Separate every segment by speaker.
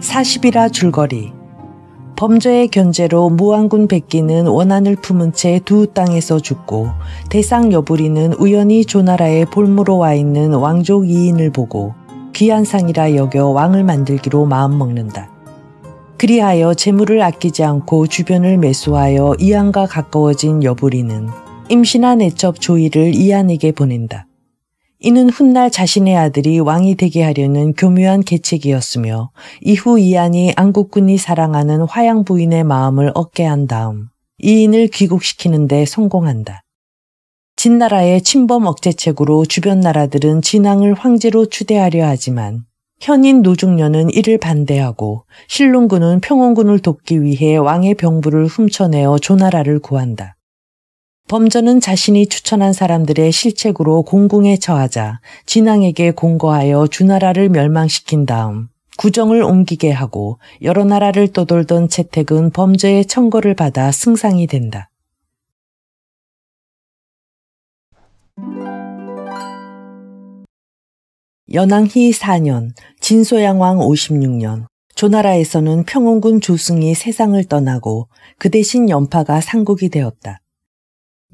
Speaker 1: 40이라 줄거리 범죄의 견제로 무안군 백기는 원한을 품은 채 두 땅에서 죽고 대상 여부리는 우연히 조나라의 볼모로와 있는 왕족 이인을 보고 귀한 상이라 여겨 왕을 만들기로 마음먹는다. 그리하여 재물을 아끼지 않고 주변을 매수하여 이안과 가까워진 여부리는 임신한 애첩 조이를 이안에게 보낸다. 이는 훗날 자신의 아들이 왕이 되게 하려는 교묘한 계책이었으며 이후 이안이 안국군이 사랑하는 화양 부인의 마음을 얻게 한 다음 이인을 귀국시키는 데 성공한다. 진나라의 침범 억제책으로 주변 나라들은 진왕을 황제로 추대하려 하지만 현인 노중녀는 이를 반대하고 신룽군은 평원군을 돕기 위해 왕의 병부를 훔쳐내어 조나라를 구한다. 범전은 자신이 추천한 사람들의 실책으로 공궁에 처하자 진왕에게 공거하여 주나라를 멸망시킨 다음 구정을 옮기게 하고 여러 나라를 떠돌던 채택은 범죄의 청거를 받아 승상이 된다. 연왕희 4년, 진소양왕 56년, 조나라에서는 평원군 조승이 세상을 떠나고 그 대신 연파가 상국이 되었다.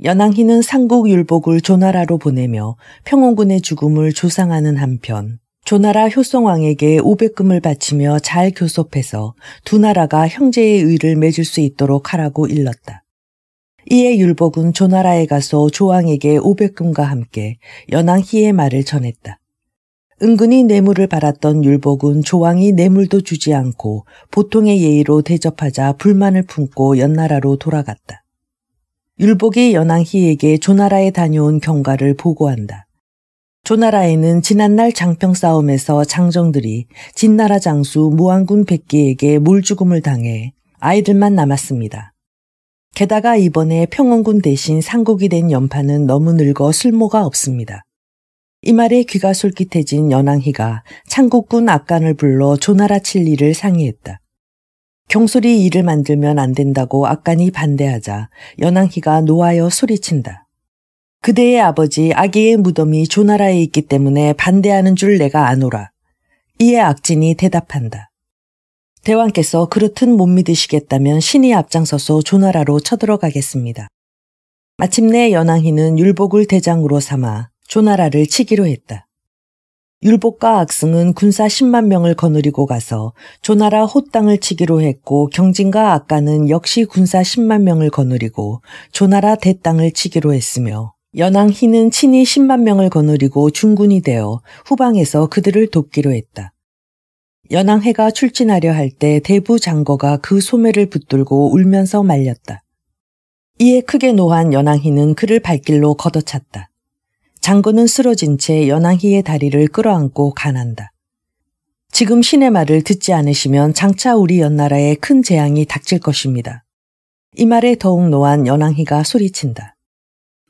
Speaker 1: 연항희는 상국율복을 조나라로 보내며 평원군의 죽음을 조상하는 한편 조나라 효성왕에게 500금을 바치며 잘 교섭해서 두 나라가 형제의 의를 맺을 수 있도록 하라고 일렀다. 이에 율복은 조나라에 가서 조왕에게 500금과 함께 연항희의 말을 전했다. 은근히 뇌물을 받았던 율복은 조왕이 뇌물도 주지 않고 보통의 예의로 대접하자 불만을 품고 연나라로 돌아갔다. 율복이 연왕희에게 조나라에 다녀온 경과를 보고한다. 조나라에는 지난날 장평 싸움에서 장정들이 진나라 장수 무왕군 백기에게 몰죽음을 당해 아이들만 남았습니다. 게다가 이번에 평원군 대신 상국이 된연판은 너무 늙어 쓸모가 없습니다. 이 말에 귀가 솔깃해진 연왕희가 창국군 악간을 불러 조나라 칠리를 상의했다. 경솔이 일을 만들면 안 된다고 악간이 반대하자 연앙희가 노하여 소리친다. 그대의 아버지 아기의 무덤이 조나라에 있기 때문에 반대하는 줄 내가 아노라. 이에 악진이 대답한다. 대왕께서 그렇든 못 믿으시겠다면 신이 앞장서서 조나라로 쳐들어가겠습니다. 마침내 연앙희는 율복을 대장으로 삼아 조나라를 치기로 했다. 율복과 악승은 군사 10만 명을 거느리고 가서 조나라 호땅을 치기로 했고 경진과 악가는 역시 군사 10만 명을 거느리고 조나라 대땅을 치기로 했으며 연왕 희는 친히 10만 명을 거느리고 중군이 되어 후방에서 그들을 돕기로 했다. 연왕해가 출진하려 할 때 대부 장거가 그 소매를 붙들고 울면서 말렸다. 이에 크게 노한 연왕희는 그를 발길로 걷어찼다. 장군은 쓰러진 채연앙희의 다리를 끌어안고 가난다. 지금 신의 말을 듣지 않으시면 장차 우리 연나라에 큰 재앙이 닥칠 것입니다. 이 말에 더욱 노한 연앙희가 소리친다.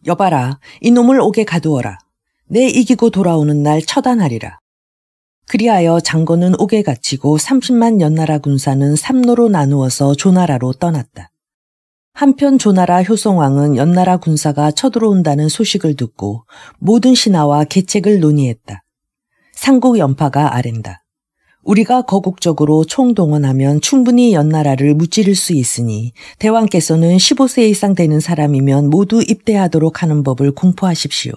Speaker 1: 여봐라, 이놈을 옥에 가두어라. 내 이기고 돌아오는 날 처단하리라. 그리하여 장군은 옥에 갇히고 30만 연나라 군사는 삼로로 나누어서 조나라로 떠났다. 한편 조나라 효성왕은 연나라 군사가 쳐들어온다는 소식을 듣고 모든 신하와 계책을 논의했다. 상국 연파가 아랜다. 우리가 거국적으로 총동원하면 충분히 연나라를 무찌를 수 있으니 대왕께서는 15세 이상 되는 사람이면 모두 입대하도록 하는 법을 공포하십시오.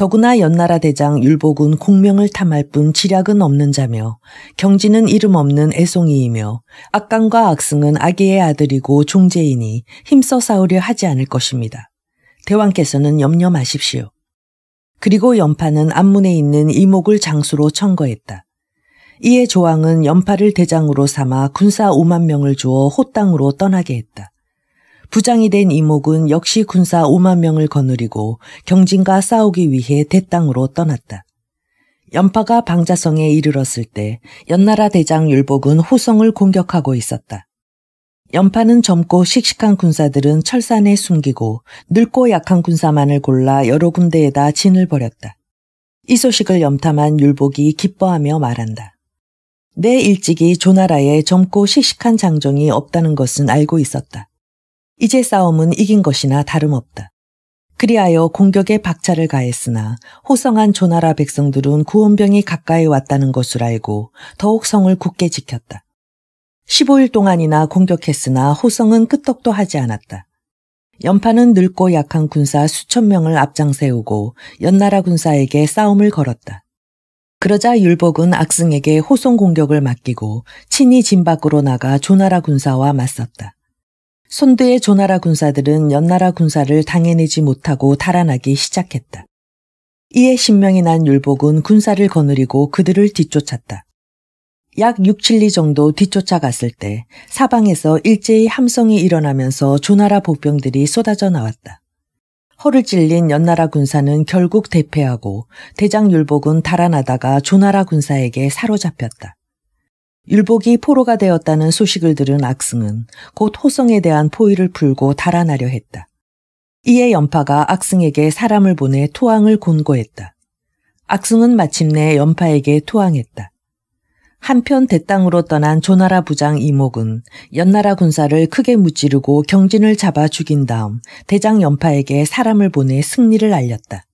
Speaker 1: 더구나 연나라 대장 율복은 공명을 탐할 뿐 지략은 없는 자며 경지는 이름 없는 애송이이며 악강과 악승은 아기의 아들이고 종제이니 힘써 싸우려 하지 않을 것입니다. 대왕께서는 염려 마십시오. 그리고 연파는 안문에 있는 이목을 장수로 청거했다. 이에 조왕은 연파를 대장으로 삼아 군사 5만 명을 주어 호땅으로 떠나게 했다. 부장이 된 이목은 역시 군사 5만 명을 거느리고 경진과 싸우기 위해 대땅으로 떠났다. 연파가 방자성에 이르렀을 때 연나라 대장 율복은 호성을 공격하고 있었다. 연파는 젊고 씩씩한 군사들은 철산에 숨기고 늙고 약한 군사만을 골라 여러 군데에다 진을 버렸다이 소식을 염탐한 율복이 기뻐하며 말한다. 내 일찍이 조나라에 젊고 씩씩한 장정이 없다는 것은 알고 있었다. 이제 싸움은 이긴 것이나 다름없다. 그리하여 공격에 박차를 가했으나 호성한 조나라 백성들은 구원병이 가까이 왔다는 것을 알고 더욱 성을 굳게 지켰다. 15일 동안이나 공격했으나 호성은 끄떡도 하지 않았다. 연파는 늙고 약한 군사 수천 명을 앞장세우고 연나라 군사에게 싸움을 걸었다. 그러자 율복은 악승에게 호송 공격을 맡기고 친히 진 밖으로 나가 조나라 군사와 맞섰다. 손두의 조나라 군사들은 연나라 군사를 당해내지 못하고 달아나기 시작했다. 이에 신명이 난 율복은 군사를 거느리고 그들을 뒤쫓았다. 약 6, 7리 정도 뒤쫓아갔을 때 사방에서 일제히 함성이 일어나면서 조나라 보병들이 쏟아져 나왔다. 허를 찔린 연나라 군사는 결국 대패하고 대장 율복은 달아나다가 조나라 군사에게 사로잡혔다. 율복이 포로가 되었다는 소식을 들은 악승은 곧 호성에 대한 포위를 풀고 달아나려 했다. 이에 연파가 악승에게 사람을 보내 투항을 권고했다 악승은 마침내 연파에게 투항했다. 한편 대땅으로 떠난 조나라 부장 이목은 연나라 군사를 크게 무찌르고 경진을 잡아 죽인 다음 대장 연파에게 사람을 보내 승리를 알렸다.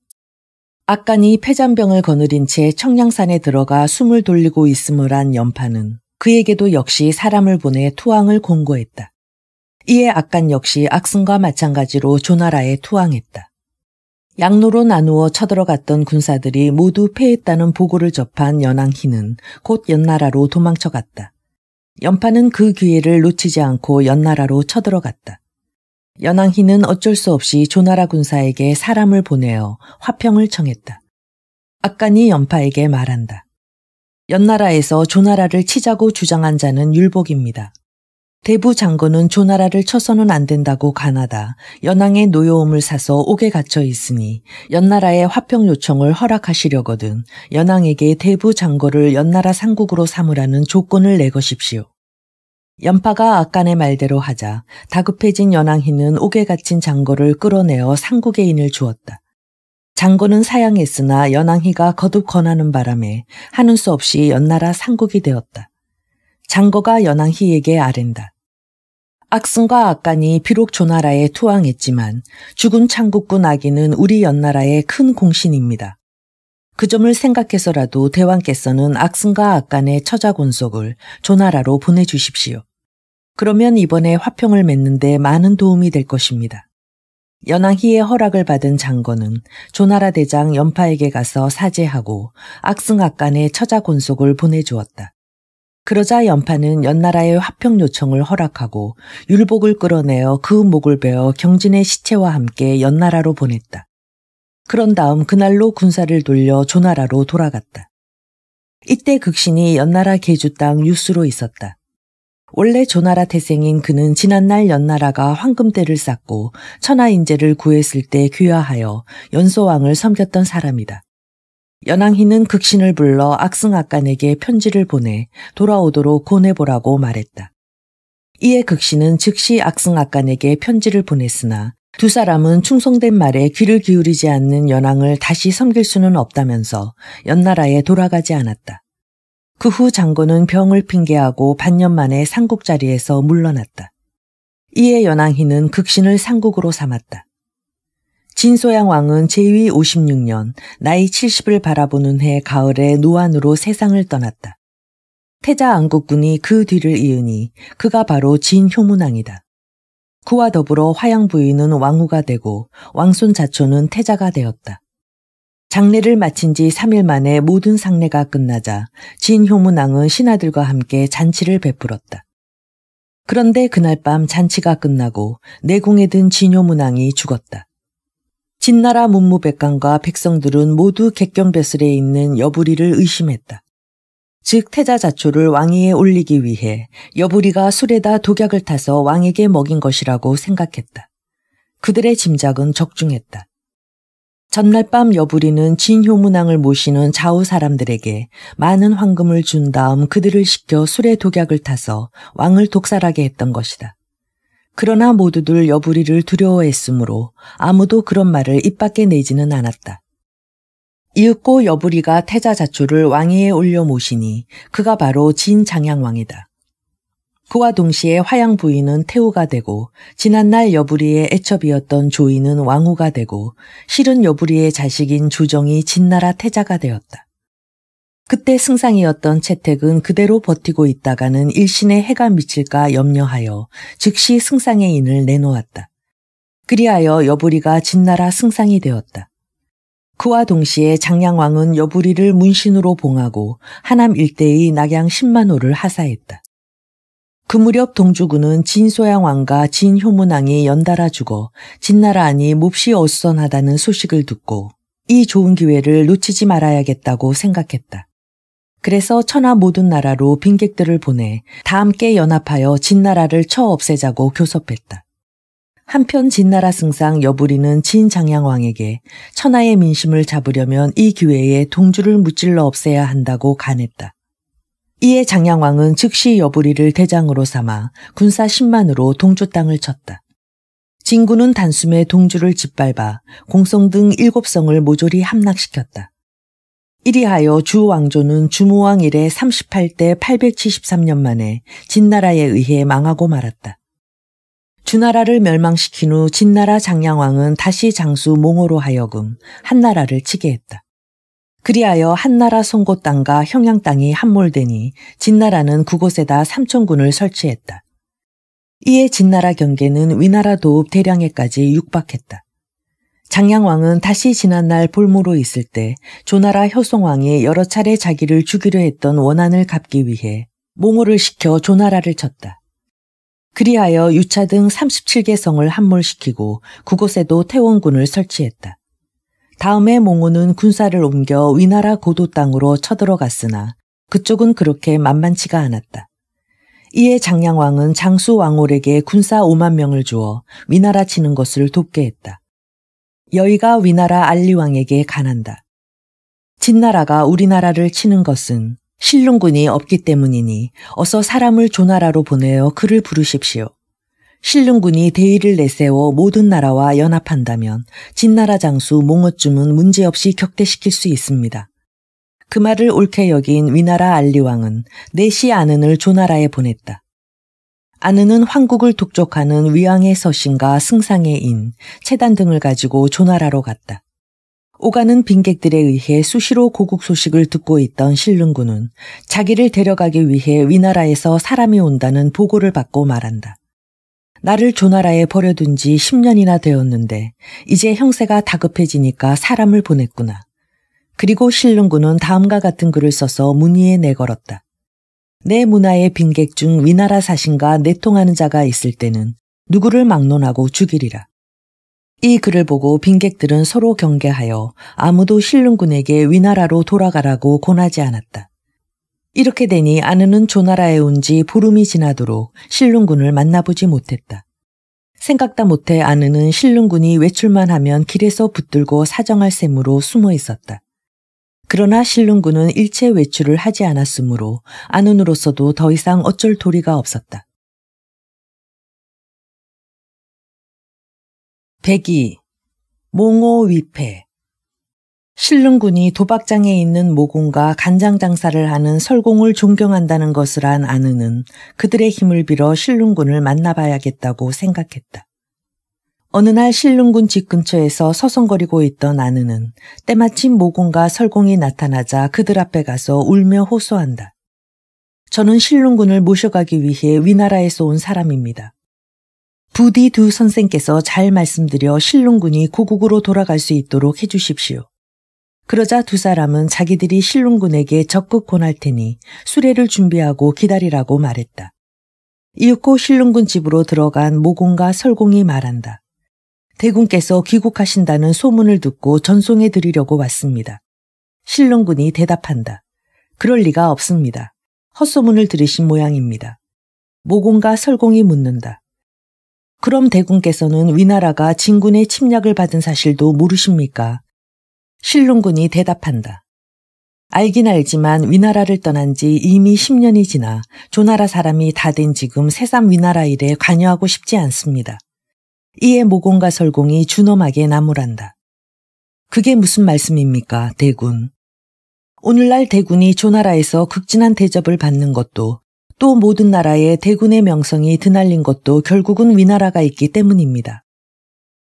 Speaker 1: 악간이 폐잔병을 거느린 채 청량산에 들어가 숨을 돌리고 있음을 한 연파는 그에게도 역시 사람을 보내 투항을 공고했다. 이에 악간 역시 악승과 마찬가지로 조나라에 투항했다. 양로로 나누어 쳐들어갔던 군사들이 모두 패했다는 보고를 접한 연왕희는 곧 연나라로 도망쳐갔다. 연파는 그 기회를 놓치지 않고 연나라로 쳐들어갔다. 연항희는 어쩔 수 없이 조나라 군사에게 사람을 보내어 화평을 청했다. 아깐이 연파에게 말한다. 연나라에서 조나라를 치자고 주장한 자는 율복입니다. 대부 장군은 조나라를 쳐서는 안 된다고 가나다 연항의 노여움을 사서 옥에 갇혀 있으니 연나라의 화평 요청을 허락하시려거든 연항에게 대부 장거를 연나라 상국으로 삼으라는 조건을 내거십시오 연파가 아간의 말대로 하자 다급해진 연앙희는 옥에 갇힌 장거를 끌어내어 상국의 인을 주었다. 장거는 사양했으나 연앙희가 거듭 권하는 바람에 하는 수 없이 연나라 상국이 되었다. 장거가 연앙희에게 아랜다. 악승과 악간이 비록 조나라에 투항했지만 죽은 창국군 아기는 우리 연나라의 큰 공신입니다. 그 점을 생각해서라도 대왕께서는 악승과 악간의 처자 권속을 조나라로 보내주십시오. 그러면 이번에 화평을 맺는데 많은 도움이 될 것입니다. 연왕희의 허락을 받은 장건은 조나라 대장 연파에게 가서 사죄하고 악승 악간의 처자 권속을 보내주었다. 그러자 연파는 연나라의 화평 요청을 허락하고 율복을 끌어내어 그 목을 베어 경진의 시체와 함께 연나라로 보냈다. 그런 다음 그날로 군사를 돌려 조나라로 돌아갔다. 이때 극신이 연나라 계주 땅 유수로 있었다. 원래 조나라 태생인 그는 지난날 연나라가 황금대를 쌓고 천하인재를 구했을 때 귀화하여 연소왕을 섬겼던 사람이다. 연왕희는 극신을 불러 악승악간에게 편지를 보내 돌아오도록 권해보라고 말했다. 이에 극신은 즉시 악승악간에게 편지를 보냈으나 두 사람은 충성된 말에 귀를 기울이지 않는 연왕을 다시 섬길 수는 없다면서 연나라에 돌아가지 않았다. 그 후 장군은 병을 핑계하고 반년 만에 상국 자리에서 물러났다. 이에 연왕희는 극신을 상국으로 삼았다. 진소양 왕은 제위 56년 나이 70을 바라보는 해 가을에 노안으로 세상을 떠났다. 태자 안국군이 그 뒤를 이으니 그가 바로 진효문왕이다. 그와 더불어 화양 부인은 왕후가 되고 왕손 자초는 태자가 되었다. 장례를 마친 지 3일 만에 모든 상례가 끝나자 진효문왕은 신하들과 함께 잔치를 베풀었다. 그런데 그날 밤 잔치가 끝나고 내궁에 든 진효문왕이 죽었다. 진나라 문무백관과 백성들은 모두 객경배슬에 있는 여부리를 의심했다. 즉 태자 자초를 왕위에 올리기 위해 여부리가 술에다 독약을 타서 왕에게 먹인 것이라고 생각했다. 그들의 짐작은 적중했다. 전날 밤 여부리는 진효문왕을 모시는 좌우 사람들에게 많은 황금을 준 다음 그들을 시켜 술에 독약을 타서 왕을 독살하게 했던 것이다. 그러나 모두들 여부리를 두려워했으므로 아무도 그런 말을 입 밖에 내지는 않았다. 이윽고 여부리가 태자 자초를 왕위에 올려 모시니 그가 바로 진장양왕이다. 그와 동시에 화양 부인은 태우가 되고 지난날 여부리의 애첩이었던 조이는 왕후가 되고 실은 여부리의 자식인 조정이 진나라 태자가 되었다. 그때 승상이었던 채택은 그대로 버티고 있다가는 일신의 해가 미칠까 염려하여 즉시 승상의 인을 내놓았다. 그리하여 여부리가 진나라 승상이 되었다. 그와 동시에 장량왕은 여부리를 문신으로 봉하고 하남 일대의 낙양 10만호를 하사했다. 그 무렵 동주군은 진소양왕과 진효문왕이 연달아 죽어 진나라안이 몹시 어수선하다는 소식을 듣고 이 좋은 기회를 놓치지 말아야겠다고 생각했다. 그래서 천하 모든 나라로 빈객들을 보내 다 함께 연합하여 진나라를 처 없애자고 교섭했다. 한편 진나라 승상 여부리는 진장양왕에게 천하의 민심을 잡으려면 이 기회에 동주를 무찔러 없애야 한다고 간했다. 이에 장양왕은 즉시 여부리를 대장으로 삼아 군사 10만으로 동주 땅을 쳤다. 진군은 단숨에 동주를 짓밟아 공성 등 일곱 성을 모조리 함락시켰다. 이리하여 주왕조는 주무왕 이래 38대 873년 만에 진나라에 의해 망하고 말았다. 주나라를 멸망시킨 후 진나라 장량왕은 다시 장수 몽호로 하여금 한나라를 치게 했다. 그리하여 한나라 송곳 땅과 형양 땅이 함몰되니 진나라는 그곳에다 삼천군을 설치했다. 이에 진나라 경계는 위나라 도읍 대량에까지 육박했다. 장량왕은 다시 지난날 볼모로 있을 때 조나라 효송왕이 여러 차례 자기를 죽이려 했던 원한을 갚기 위해 몽호를 시켜 조나라를 쳤다. 그리하여 유차 등 37개 성을 함몰시키고 그곳에도 태원군을 설치했다. 다음에 몽우는 군사를 옮겨 위나라 고도 땅으로 쳐들어갔으나 그쪽은 그렇게 만만치가 않았다. 이에 장량왕은 장수 왕홀에게 군사 5만 명을 주어 위나라 치는 것을 돕게 했다. 여의가 위나라 알리왕에게 간한다. 진나라가 우리나라를 치는 것은 신 l 군이 없기 때문이니 어서 사람을 조나라로 보내어 그를 부르십시오. 신릉군이 대의를 내세워 모든 나라와 연합한다면 진나라 장수 몽어쯤은 문제없이 격대시킬 수 있습니다. 그 말을 옳게 여긴 위나라 알리왕은 내시 아는을 조나라에 보냈다. 아는은 황국을 독촉하는 위왕의 서신과 승상의 인, 체단 등을 가지고 조나라로 갔다. 오가는 빈객들에 의해 수시로 고국 소식을 듣고 있던 실릉군은 자기를 데려가기 위해 위나라에서 사람이 온다는 보고를 받고 말한다. 나를 조나라에 버려둔 지 10년이나 되었는데 이제 형세가 다급해지니까 사람을 보냈구나. 그리고 실릉군은 다음과 같은 글을 써서 문의에 내걸었다. 내 문화의 빈객 중 위나라 사신과 내통하는 자가 있을 때는 누구를 막론하고 죽이리라. 이 글을 보고 빈객들은 서로 경계하여 아무도 신 l 군에게 위나라로 돌아가라고 권하지 않았다. 이렇게 되니 아느는 조나라에 온 지 보름이 지나도록 신 l 군을 만나보지 못했다. 생각다 못해 아느는 신 l 군이 외출만 하면 길에서 붙들고 사정할 셈으로 숨어 있었다. 그러나 신 l 군은 일체 외출을 하지 않았으므로 아는으로서도 더 이상 어쩔 도리가 없었다. 대기, 몽호위패. 신릉군이 도박장에 있는 모군과 간장 장사를 하는 설공을 존경한다는 것을 안 아느는 그들의 힘을 빌어 신릉군을 만나봐야겠다고 생각했다. 어느 날 신릉군 집 근처에서 서성거리고 있던 아느는 때마침 모군과 설공이 나타나자 그들 앞에 가서 울며 호소한다. 저는 신릉군을 모셔가기 위해 위나라에서 온 사람입니다. 부디 두 선생께서 잘 말씀드려 신롱군이 고국으로 돌아갈 수 있도록 해주십시오. 그러자 두 사람은 자기들이 신롱군에게 적극 권할 테니 수레를 준비하고 기다리라고 말했다. 이윽고 신릉군 집으로 들어간 모공과 설공이 말한다. 대군께서 귀국하신다는 소문을 듣고 전송해 드리려고 왔습니다. 신릉군이 대답한다. 그럴 리가 없습니다. 헛소문을 들으신 모양입니다. 모공과 설공이 묻는다. 그럼 대군께서는 위나라가 진군의 침략을 받은 사실도 모르십니까? 신룡군이 대답한다. 알긴 알지만 위나라를 떠난 지 이미 10년이 지나 조나라 사람이 다 된 지금 새삼 위나라 일에 관여하고 싶지 않습니다. 이에 모공과 설공이 준엄하게 나무란다. 그게 무슨 말씀입니까, 대군? 오늘날 대군이 조나라에서 극진한 대접을 받는 것도 또 모든 나라의 대군의 명성이 드날린 것도 결국은 위나라가 있기 때문입니다.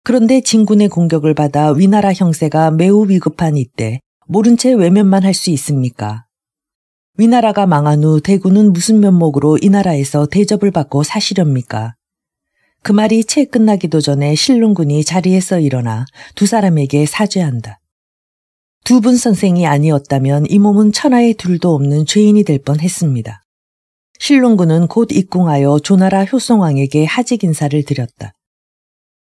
Speaker 1: 그런데 진군의 공격을 받아 위나라 형세가 매우 위급한 이때 모른 채 외면만 할 수 있습니까? 위나라가 망한 후 대군은 무슨 면목으로 이 나라에서 대접을 받고 사시렵니까? 그 말이 채 끝나기도 전에 신 l 군이 자리에서 일어나 두 사람에게 사죄한다. 두 분 선생이 아니었다면 이 몸은 천하의 둘도 없는 죄인이 될 뻔했습니다. 실 l 군은곧 입궁하여 조나라 효성왕에게 하직 인사를 드렸다.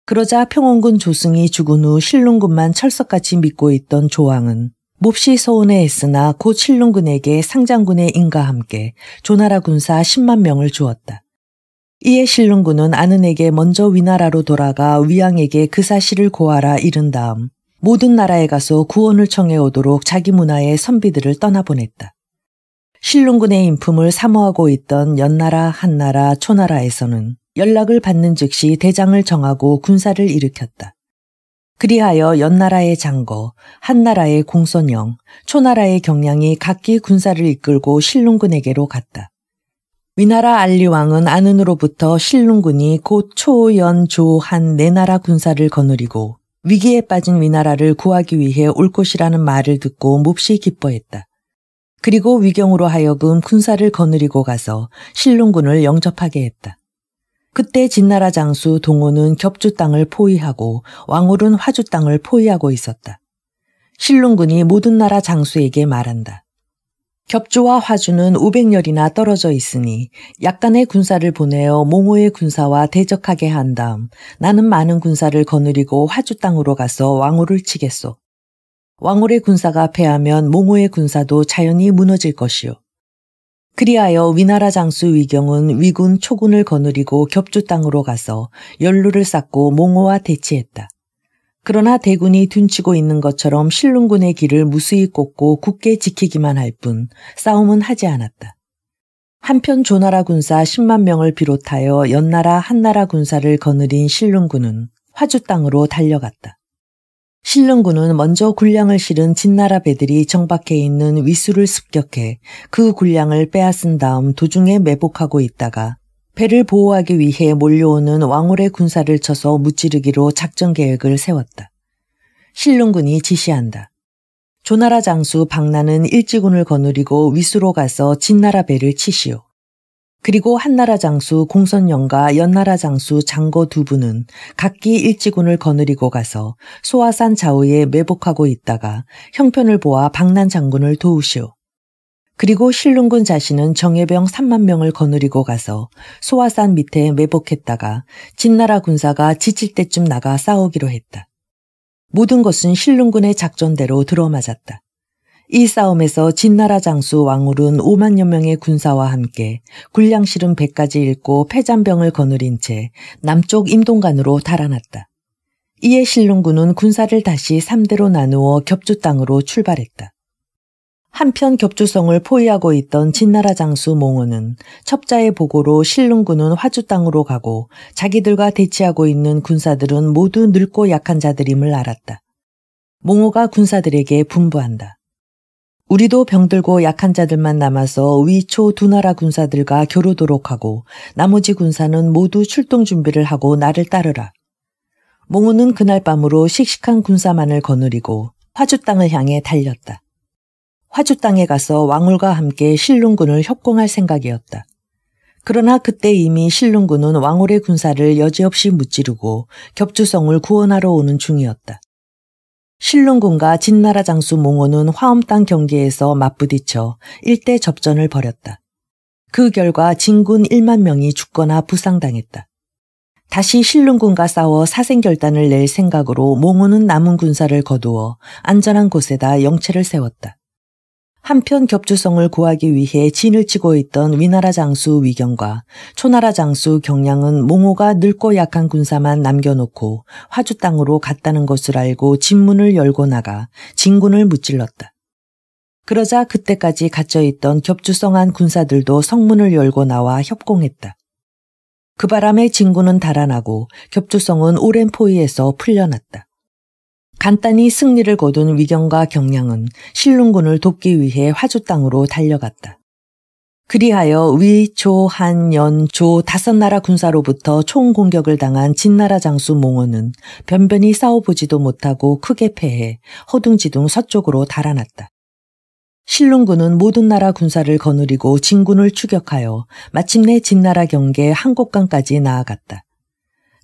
Speaker 1: 그러자 평원군 조승이 죽은 후실 l 군만 철석같이 믿고 있던 조왕은 몹시 서운해 했으나 곧실 l 군에게 상장군의 인과 함께 조나라 군사 10만 명을 주었다. 이에 실 l 군은 아는에게 먼저 위나라로 돌아가 위왕에게그 사실을 고하라 이른 다음 모든 나라에 가서 구원을 청해 오도록 자기 문화의 선비들을 떠나보냈다. 실 l 군의 인품을 사모하고 있던 연나라, 한나라, 초나라에서는 연락을 받는 즉시 대장을 정하고 군사를 일으켰다. 그리하여 연나라의 장거, 한나라의 공손영, 초나라의 경량이 각기 군사를 이끌고 실 l 군에게로 갔다. 위나라 알리왕은 아는으로부터실 l 군이곧 초연, 조한 네 나라 군사를 거느리고 위기에 빠진 위나라를 구하기 위해 올 것이라는 말을 듣고 몹시 기뻐했다. 그리고 위경으로 하여금 군사를 거느리고 가서 신 l 군을 영접하게 했다. 그때 진나라 장수 동호는 겹주 땅을 포위하고 왕홀은 화주 땅을 포위하고 있었다. 신 l 군이 모든 나라 장수에게 말한다. 겹주와 화주는 500열이나 떨어져 있으니 약간의 군사를 보내어 몽호의 군사와 대적하게 한 다음 나는 많은 군사를 거느리고 화주 땅으로 가서 왕호를 치겠소. 왕월의 군사가 패하면 몽호의 군사도 자연히 무너질 것이요. 그리하여 위나라 장수 위경은 위군 초군을 거느리고 겹주 땅으로 가서 연루를 쌓고 몽호와 대치했다. 그러나 대군이 둔치고 있는 것처럼 실 l 군의 길을 무수히 꽂고 굳게 지키기만 할 뿐 싸움은 하지 않았다. 한편 조나라 군사 10만 명을 비롯하여 연나라 한나라 군사를 거느린 실 l 군은 화주 땅으로 달려갔다. 신릉군은 먼저 군량을 실은 진나라 배들이 정박해 있는 위수를 습격해 그 군량을 빼앗은 다음 도중에 매복하고 있다가 배를 보호하기 위해 몰려오는 왕홀의 군사를 쳐서 무찌르기로 작전 계획을 세웠다. 신릉군이 지시한다. 조나라 장수 박나는 일지군을 거느리고 위수로 가서 진나라 배를 치시오. 그리고 한나라 장수 공선영과 연나라 장수 장거 두 분은 각기 일지군을 거느리고 가서 소화산 좌우에 매복하고 있다가 형편을 보아 박난 장군을 도우시오. 그리고 실 l 군 자신은 정예병 3만 명을 거느리고 가서 소화산 밑에 매복했다가 진나라 군사가 지칠 때쯤 나가 싸우기로 했다. 모든 것은 실 l 군의 작전대로 들어맞았다. 이 싸움에서 진나라 장수 왕울은 5만여 명의 군사와 함께 군량실은 배까지읽고 폐잔병을 거느린 채 남쪽 임동간으로 달아났다. 이에 신 l 군은 군사를 다시 3대로 나누어 겹주 땅으로 출발했다. 한편 겹주성을 포위하고 있던 진나라 장수 몽우는 첩자의 보고로 신릉군은 화주 땅으로 가고 자기들과 대치하고 있는 군사들은 모두 늙고 약한 자들임을 알았다. 몽우가 군사들에게 분부한다. 우리도 병들고 약한 자들만 남아서 위초 두 나라 군사들과 교류도록 하고 나머지 군사는 모두 출동 준비를 하고 나를 따르라. 몽우는 그날 밤으로 씩씩한 군사만을 거느리고 화주 땅을 향해 달렸다. 화주 땅에 가서 왕울과 함께 실룬군을 협공할 생각이었다. 그러나 그때 이미 실룬군은 왕울의 군사를 여지없이 무찌르고 겹주성을 구원하러 오는 중이었다. 신 l 군과 진나라 장수 몽호는 화엄땅 경계에서 맞부딪혀 일대 접전을 벌였다. 그 결과 진군 1만 명이 죽거나 부상당했다. 다시 신 l 군과 싸워 사생결단을 낼 생각으로 몽호는 남은 군사를 거두어 안전한 곳에다 영체를 세웠다. 한편 겹주성을 구하기 위해 진을 치고 있던 위나라 장수 위경과 초나라 장수 경량은 몽호가 늙고 약한 군사만 남겨놓고 화주 땅으로 갔다는 것을 알고 진문을 열고 나가 진군을 무찔렀다. 그러자 그때까지 갇혀있던 겹주성한 군사들도 성문을 열고 나와 협공했다. 그 바람에 진군은 달아나고 겹주성은 오랜 포위에서 풀려났다. 간단히 승리를 거둔 위경과 경량은 신 l 군을 돕기 위해 화주 땅으로 달려갔다. 그리하여 위, 조, 한, 연, 조 다섯 나라 군사로부터 총공격을 당한 진나라 장수 몽원은 변변히 싸워보지도 못하고 크게 패해 허둥지둥 서쪽으로 달아났다. 신 l 군은 모든 나라 군사를 거느리고 진군을 추격하여 마침내 진나라 경계 한곡강까지 나아갔다.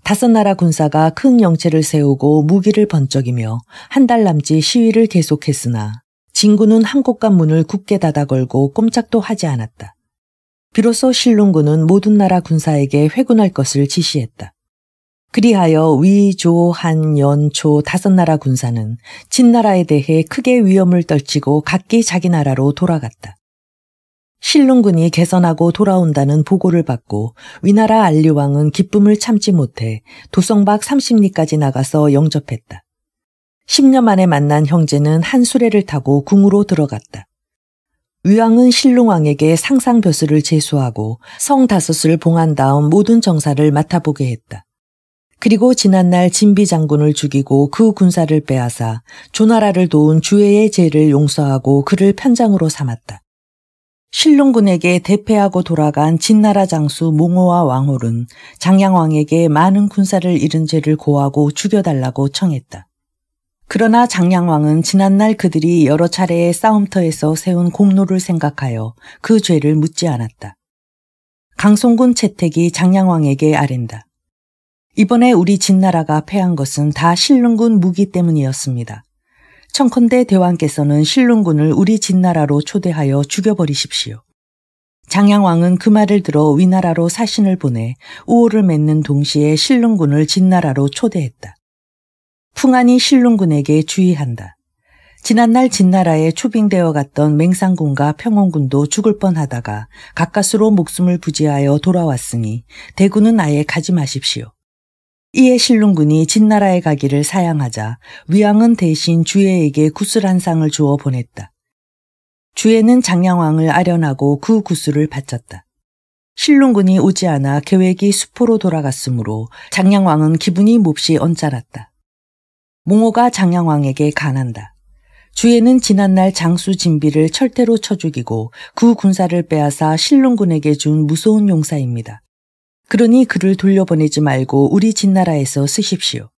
Speaker 1: 다섯 나라 군사가 큰 영체를 세우고 무기를 번쩍이며 한 달 남짓 시위를 계속했으나 진군은 한국간 문을 굳게 닫아 걸고 꼼짝도 하지 않았다. 비로소 실롱군은 모든 나라 군사에게 회군할 것을 지시했다. 그리하여 위, 조, 한, 연, 초 다섯 나라 군사는 진나라에 대해 크게 위험을 떨치고 각기 자기 나라로 돌아갔다. 실룽군이 개선하고 돌아온다는 보고를 받고 위나라 안리왕은 기쁨을 참지 못해 도성박 3 0리까지 나가서 영접했다. 10년 만에 만난 형제는 한 수레를 타고 궁으로 들어갔다. 위왕은 실룽왕에게 상상벼슬을 제수하고 성 다섯을 봉한 다음 모든 정사를 맡아보게 했다. 그리고 지난날 진비 장군을 죽이고 그 군사를 빼앗아 조나라를 도운 주애의 죄를 용서하고 그를 편장으로 삼았다. 신롱군에게 대패하고 돌아간 진나라 장수 몽호와 왕홀은 장량왕에게 많은 군사를 잃은 죄를 고하고 죽여달라고 청했다. 그러나 장량왕은 지난날 그들이 여러 차례의 싸움터에서 세운 공로를 생각하여 그 죄를 묻지 않았다. 강송군 채택이 장량왕에게 아랜다. 이번에 우리 진나라가 패한 것은 다 신릉군 무기 때문이었습니다. 청컨대 대왕께서는 신 l 군을 우리 진나라로 초대하여 죽여버리십시오. 장양왕은 그 말을 들어 위나라로 사신을 보내 우호를 맺는 동시에 신릉군을 진나라로 초대했다. 풍안이 신릉군에게 주의한다. 지난날 진나라에 초빙되어 갔던 맹상군과 평원군도 죽을 뻔하다가 가까스로 목숨을 부지하여 돌아왔으니 대군은 아예 가지 마십시오. 이에 신 l 군이 진나라에 가기를 사양하자 위왕은 대신 주애에게 구슬 한 상을 주어 보냈다. 주애는 장량왕을 아련하고 그 구슬을 바쳤다. 신 l 군이 오지 않아 계획이 수포로 돌아갔으므로 장량왕은 기분이 몹시 언짢았다. 몽호가 장량왕에게 간한다. 주애는 지난날 장수 진비를 철퇴로 쳐 죽이고 그 군사를 빼앗아 신 l 군에게준 무서운 용사입니다. 그러니 그를 돌려보내지 말고 우리 진나라에서 쓰십시오.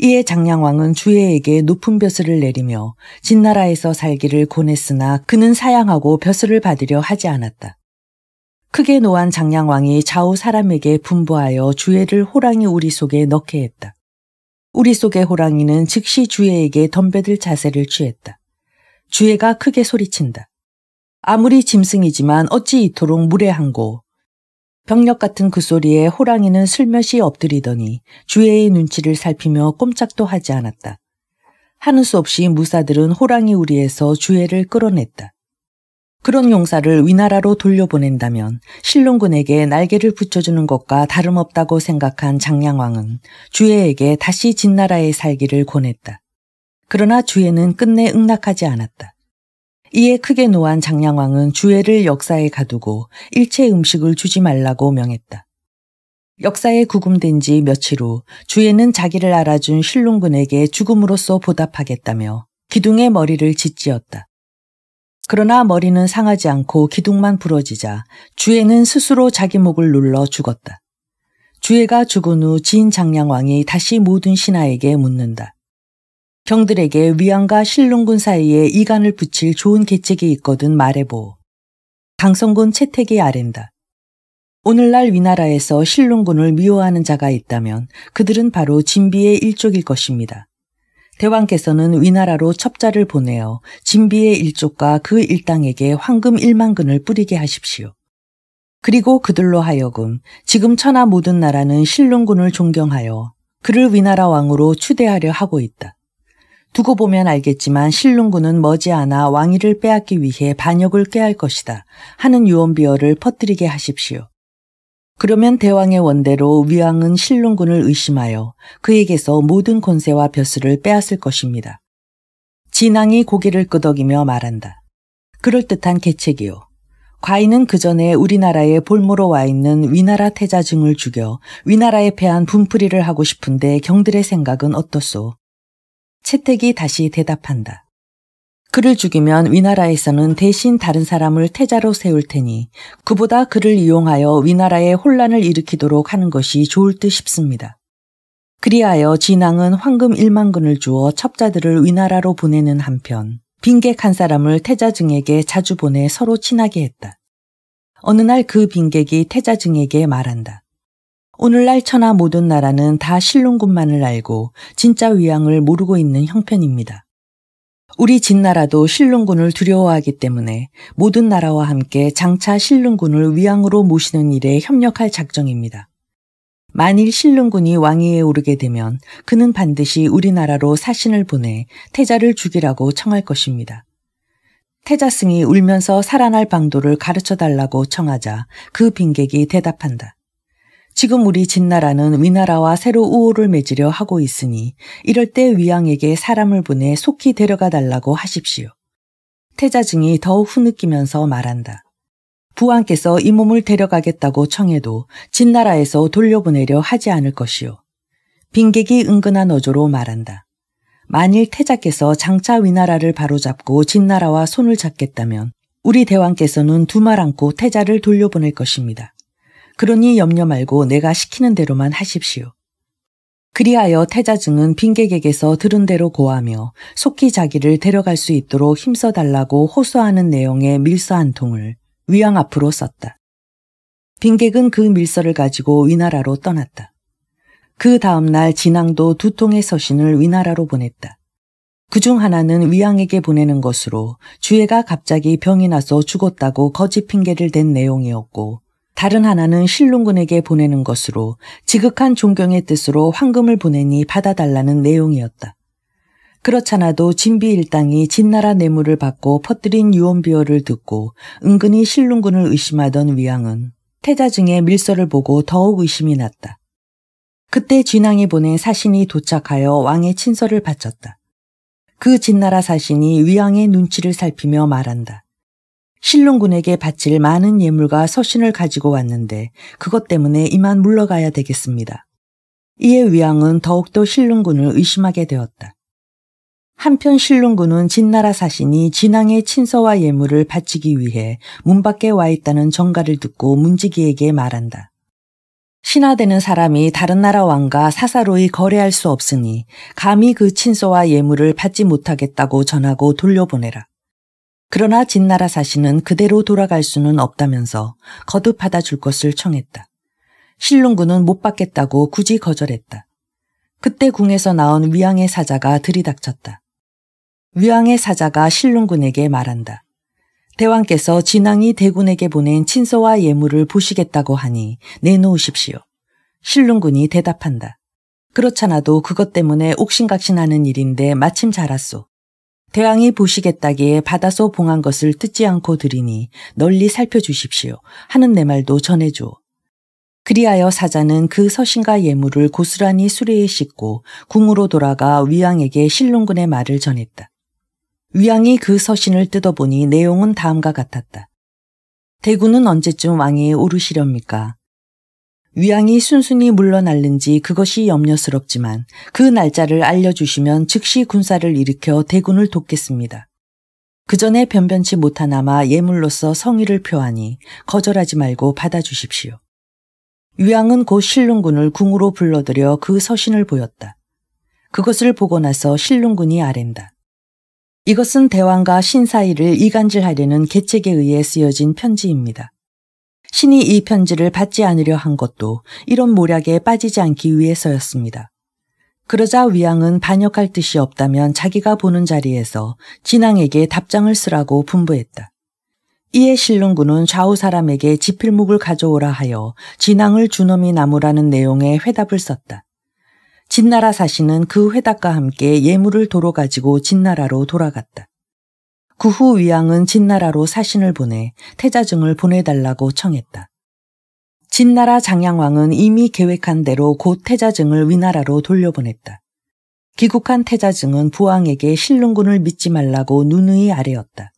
Speaker 1: 이에 장량왕은 주혜에게 높은 벼슬을 내리며 진나라에서 살기를 권했으나 그는 사양하고 벼슬을 받으려 하지 않았다. 크게 노한 장량왕이 좌우 사람에게 분부하여 주혜를 호랑이 우리 속에 넣게 했다. 우리 속의 호랑이는 즉시 주혜에게 덤벼들 자세를 취했다. 주혜가 크게 소리친다. 아무리 짐승이지만 어찌 이토록 무례한고 병력 같은 그 소리에 호랑이는 슬며시 엎드리더니 주애의 눈치를 살피며 꼼짝도 하지 않았다. 하는 수 없이 무사들은 호랑이 우리에서 주애를 끌어냈다. 그런 용사를 위나라로 돌려보낸다면 신롱군에게 날개를 붙여주는 것과 다름없다고 생각한 장량왕은 주애에게 다시 진나라에 살기를 권했다. 그러나 주애는 끝내 응낙하지 않았다. 이에 크게 노한 장량왕은 주애를 역사에 가두고 일체 음식을 주지 말라고 명했다. 역사에 구금된 지 며칠 후 주애는 자기를 알아준 실 l 군에게 죽음으로써 보답하겠다며 기둥의 머리를 짓지었다. 그러나 머리는 상하지 않고 기둥만 부러지자 주애는 스스로 자기 목을 눌러 죽었다. 주애가 죽은 후 진 장량왕이 다시 모든 신하에게 묻는다. 경들에게 위안과 신릉군 사이에 이간을 붙일 좋은 계책이 있거든 말해보. 강성군 채택이 아랜다. 오늘날 위나라에서 신릉군을 미워하는 자가 있다면 그들은 바로 진비의 일족일 것입니다. 대왕께서는 위나라로 첩자를 보내어 진비의 일족과 그 일당에게 황금 1만근을 뿌리게 하십시오. 그리고 그들로 하여금 지금 천하 모든 나라는 신릉군을 존경하여 그를 위나라 왕으로 추대하려 하고 있다. 두고 보면 알겠지만 실 l 군은 머지않아 왕위를 빼앗기 위해 반역을 꾀할 것이다 하는 유언비어를 퍼뜨리게 하십시오. 그러면 대왕의 원대로 위왕은 실 l 군을 의심하여 그에게서 모든 권세와 벼슬을 빼앗을 것입니다. 진왕이 고개를 끄덕이며 말한다. 그럴듯한 계책이요. 과인은 그 전에 우리나라에 볼모로 와 있는 위나라 태자증을 죽여 위나라에 패한 분풀이를 하고 싶은데 경들의 생각은 어떻소? 채택이 다시 대답한다. 그를 죽이면 위나라에서는 대신 다른 사람을 태자로 세울 테니 그보다 그를 이용하여 위나라에 혼란을 일으키도록 하는 것이 좋을 듯 싶습니다. 그리하여 진왕은 황금 1만근을 주어 첩자들을 위나라로 보내는 한편 빈객 한 사람을 태자 증에게 자주 보내 서로 친하게 했다. 어느 날 그 빈객이 태자 증에게 말한다. 오늘날 천하 모든 나라는 다실론군만을 알고 진짜 위양을 모르고 있는 형편입니다. 우리 진나라도 실 l 군을 두려워하기 때문에 모든 나라와 함께 장차 실 l 군을 위양으로 모시는 일에 협력할 작정입니다. 만일 실 l 군이 왕위에 오르게 되면 그는 반드시 우리나라로 사신을 보내 태자를 죽이라고 청할 것입니다. 태자승이 울면서 살아날 방도를 가르쳐 달라고 청하자 그 빈객이 대답한다. 지금 우리 진나라는 위나라와 새로 우호를 맺으려 하고 있으니 이럴 때 위양에게 사람을 보내 속히 데려가 달라고 하십시오. 태자증이 더욱 후느끼면서 말한다. 부왕께서 이 몸을 데려가겠다고 청해도 진나라에서 돌려보내려 하지 않을 것이요. 빈객이 은근한 어조로 말한다. 만일 태자께서 장차 위나라를 바로잡고 진나라와 손을 잡겠다면 우리 대왕께서는 두말 않고 태자를 돌려보낼 것입니다. 그러니 염려 말고 내가 시키는 대로만 하십시오. 그리하여 태자증은 빈객에게서 들은 대로 고하며 속히 자기를 데려갈 수 있도록 힘써달라고 호소하는 내용의 밀서 한 통을 위왕 앞으로 썼다. 빈객은 그 밀서를 가지고 위나라로 떠났다. 그 다음날 진앙도두 통의 서신을 위나라로 보냈다. 그 중 하나는 위왕에게 보내는 것으로 주애가 갑자기 병이 나서 죽었다고 거짓 핑계를 댄 내용이었고 다른 하나는 신 l 군에게 보내는 것으로 지극한 존경의 뜻으로 황금을 보내니 받아달라는 내용이었다. 그렇잖아도 진비 일당이 진나라 뇌물을 받고 퍼뜨린 유언비어를 듣고 은근히 신 l 군을 의심하던 위왕은 태자증의 밀서를 보고 더욱 의심이 났다. 그때 진왕이 보낸 사신이 도착하여 왕의 친서를 바쳤다. 그 진나라 사신이 위왕의 눈치를 살피며 말한다. 신 l 군에게 바칠 많은 예물과 서신을 가지고 왔는데 그것 때문에 이만 물러가야 되겠습니다. 이에 위양은 더욱더 신 l 군을 의심하게 되었다. 한편 신 l 군은 진나라 사신이 진왕의 친서와 예물을 바치기 위해 문 밖에 와 있다는 정가를 듣고 문지기에게 말한다. 신하되는 사람이 다른 나라 왕과 사사로이 거래할 수 없으니 감히 그 친서와 예물을 받지 못하겠다고 전하고 돌려보내라. 그러나 진나라 사신은 그대로 돌아갈 수는 없다면서 거듭 받아줄 것을 청했다. 신 l 군은못 받겠다고 굳이 거절했다. 그때 궁에서 나온 위양의 사자가 들이닥쳤다. 위양의 사자가 신 l 군에게 말한다. 대왕께서 진왕이 대군에게 보낸 친서와 예물을 보시겠다고 하니 내놓으십시오. 신 l 군이 대답한다. 그렇잖아도 그것 때문에 옥신각신하는 일인데 마침 자랐소. 대왕이 보시겠다기에 받아서 봉한 것을 뜯지 않고 드리니 널리 살펴주십시오. 하는 내 말도 전해줘. 그리하여 사자는 그 서신과 예물을 고스란히 수레에 싣고 궁으로 돌아가 위왕에게 신롱군의 말을 전했다. 위왕이그 서신을 뜯어보니 내용은 다음과 같았다. 대군은 언제쯤 왕위에 오르시렵니까? 위양이 순순히 물러날는지 그것이 염려스럽지만 그 날짜를 알려주시면 즉시 군사를 일으켜 대군을 돕겠습니다. 그 전에 변변치 못하나마 예물로서 성의를 표하니 거절하지 말고 받아주십시오. 위양은 곧신 l 군을 궁으로 불러들여 그 서신을 보였다. 그것을 보고 나서 신 l 군이 아랜다. 이것은 대왕과 신사이를 이간질하려는 계책에 의해 쓰여진 편지입니다. 신이 이 편지를 받지 않으려 한 것도 이런 모략에 빠지지 않기 위해서였습니다. 그러자 위양은 반역할 뜻이 없다면 자기가 보는 자리에서 진앙에게 답장을 쓰라고 분부했다. 이에 신릉군은 좌우 사람에게 지필목을 가져오라 하여 진앙을 주놈이 나무라는 내용의 회답을 썼다. 진나라 사신은 그 회답과 함께 예물을 도로 가지고 진나라로 돌아갔다. 그후 위양은 진나라로 사신을 보내 태자증을 보내달라고 청했다. 진나라 장양왕은 이미 계획한 대로 곧 태자증을 위나라로 돌려보냈다. 귀국한 태자증은 부왕에게 신릉군을 믿지 말라고 누누이 아래었다.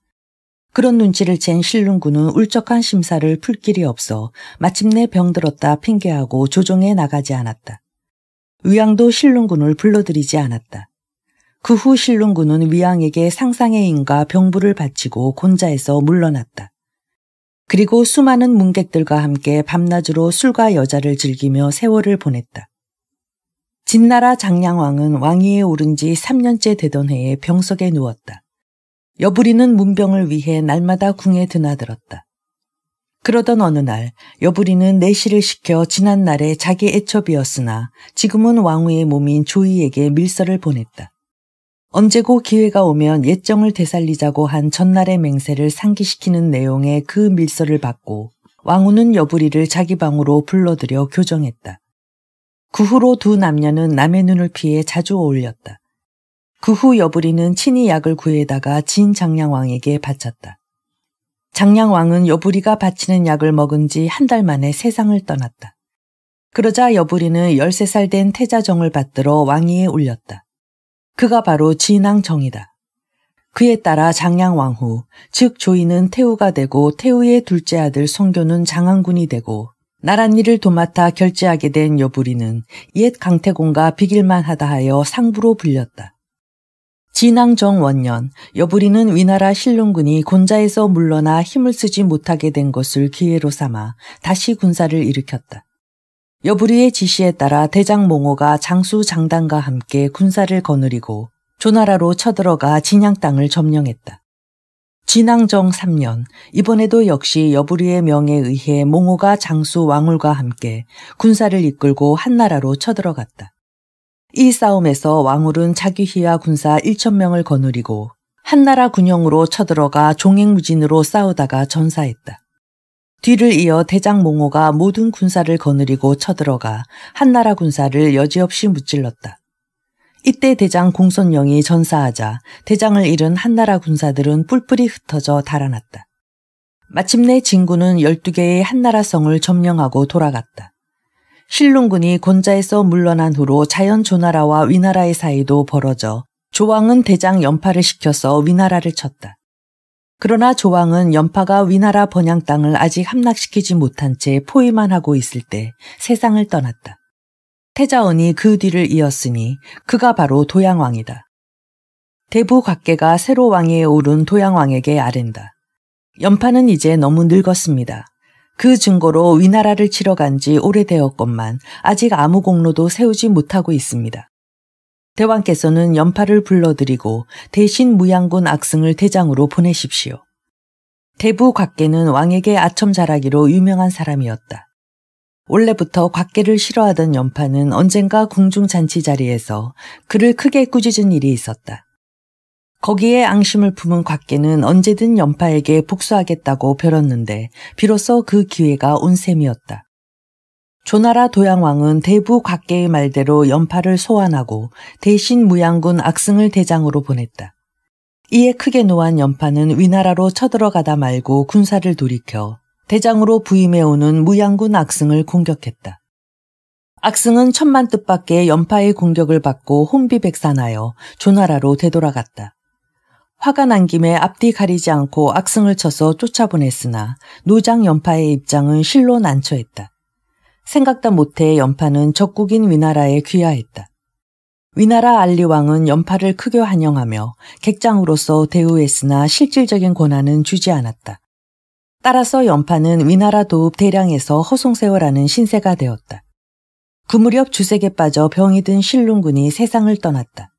Speaker 1: 그런 눈치를 챈신릉군은 울적한 심사를 풀 길이 없어 마침내 병들었다 핑계하고 조정에 나가지 않았다. 의왕도 신릉군을 불러들이지 않았다. 그후실 l 군은위왕에게 상상의 인과 병부를 바치고 곤자에서 물러났다. 그리고 수많은 문객들과 함께 밤낮으로 술과 여자를 즐기며 세월을 보냈다. 진나라 장량왕은 왕위에 오른 지 3년째 되던 해에 병석에 누웠다. 여부리는 문병을 위해 날마다 궁에 드나들었다. 그러던 어느 날 여부리는 내시를 시켜 지난날에 자기 애첩이었으나 지금은 왕후의 몸인 조이에게 밀서를 보냈다. 언제고 기회가 오면 옛정을 되살리자고 한 전날의 맹세를 상기시키는 내용의 그 밀서를 받고 왕후는 여부리를 자기 방으로 불러들여 교정했다. 그 후로 두 남녀는 남의 눈을 피해 자주 어울렸다. 그 후 여부리는 친히 약을 구해다가 진 장량왕에게 바쳤다. 장량왕은 여부리가 바치는 약을 먹은 지 한 달 만에 세상을 떠났다. 그러자 여부리는 13살 된 태자정을 받들어 왕위에 올렸다. 그가 바로 진앙정이다 그에 따라 장양왕후즉 조이는 태우가 되고 태우의 둘째 아들 성교는 장안군이 되고 나란일을 도맡아 결제하게 된 여부리는 옛 강태공과 비길만 하다 하여 상부로 불렸다. 진앙정 원년, 여부리는 위나라 신룡군이 곤자에서 물러나 힘을 쓰지 못하게 된 것을 기회로 삼아 다시 군사를 일으켰다. 여부리의 지시에 따라 대장 몽호가 장수 장단과 함께 군사를 거느리고 조나라로 쳐들어가 진양 땅을 점령했다. 진왕정 3년, 이번에도 역시 여부리의 명에 의해 몽호가 장수 왕울과 함께 군사를 이끌고 한나라로 쳐들어갔다. 이 싸움에서 왕울은 자기희와 군사 1천명을 거느리고 한나라 군영으로 쳐들어가 종횡무진으로 싸우다가 전사했다. 뒤를 이어 대장 몽호가 모든 군사를 거느리고 쳐들어가 한나라 군사를 여지없이 무찔렀다. 이때 대장 공손령이 전사하자 대장을 잃은 한나라 군사들은 뿔뿔이 흩어져 달아났다. 마침내 진군은 12개의 한나라 성을 점령하고 돌아갔다. 실 l 군이 곤자에서 물러난 후로 자연 조나라와 위나라의 사이도 벌어져 조왕은 대장 연파를 시켜서 위나라를 쳤다. 그러나 조왕은 연파가 위나라 번양 땅을 아직 함락시키지 못한 채 포위만 하고 있을 때 세상을 떠났다. 태자원이 그 뒤를 이었으니 그가 바로 도양왕이다. 대부 각계가 새로 왕위에 오른 도양왕에게 아랜다. 연파는 이제 너무 늙었습니다. 그 증거로 위나라를 치러 간 지 오래되었건만 아직 아무 공로도 세우지 못하고 있습니다. 대왕께서는 연파를 불러들이고 대신 무양군 악승을 대장으로 보내십시오. 대부 곽계는 왕에게 아첨자라기로 유명한 사람이었다. 원래부터 곽계를 싫어하던 연파는 언젠가 궁중잔치 자리에서 그를 크게 꾸짖은 일이 있었다. 거기에 앙심을 품은 곽계는 언제든 연파에게 복수하겠다고 벼렀는데 비로소 그 기회가 온 셈이었다. 조나라 도양왕은 대부 각계의 말대로 연파를 소환하고 대신 무양군 악승을 대장으로 보냈다. 이에 크게 노한 연파는 위나라로 쳐들어가다 말고 군사를 돌이켜 대장으로 부임해오는 무양군 악승을 공격했다. 악승은 천만 뜻밖의 연파의 공격을 받고 혼비백산하여 조나라로 되돌아갔다. 화가 난 김에 앞뒤 가리지 않고 악승을 쳐서 쫓아보냈으나 노장 연파의 입장은 실로 난처했다. 생각도 못해 연파는 적국인 위나라에 귀하했다 위나라 알리왕은 연파를 크게 환영하며 객장으로서 대우했으나 실질적인 권한은 주지 않았다. 따라서 연파는 위나라 도읍 대량에서 허송세월하는 신세가 되었다. 그 무렵 주색에 빠져 병이 든 실룽군이 세상을 떠났다.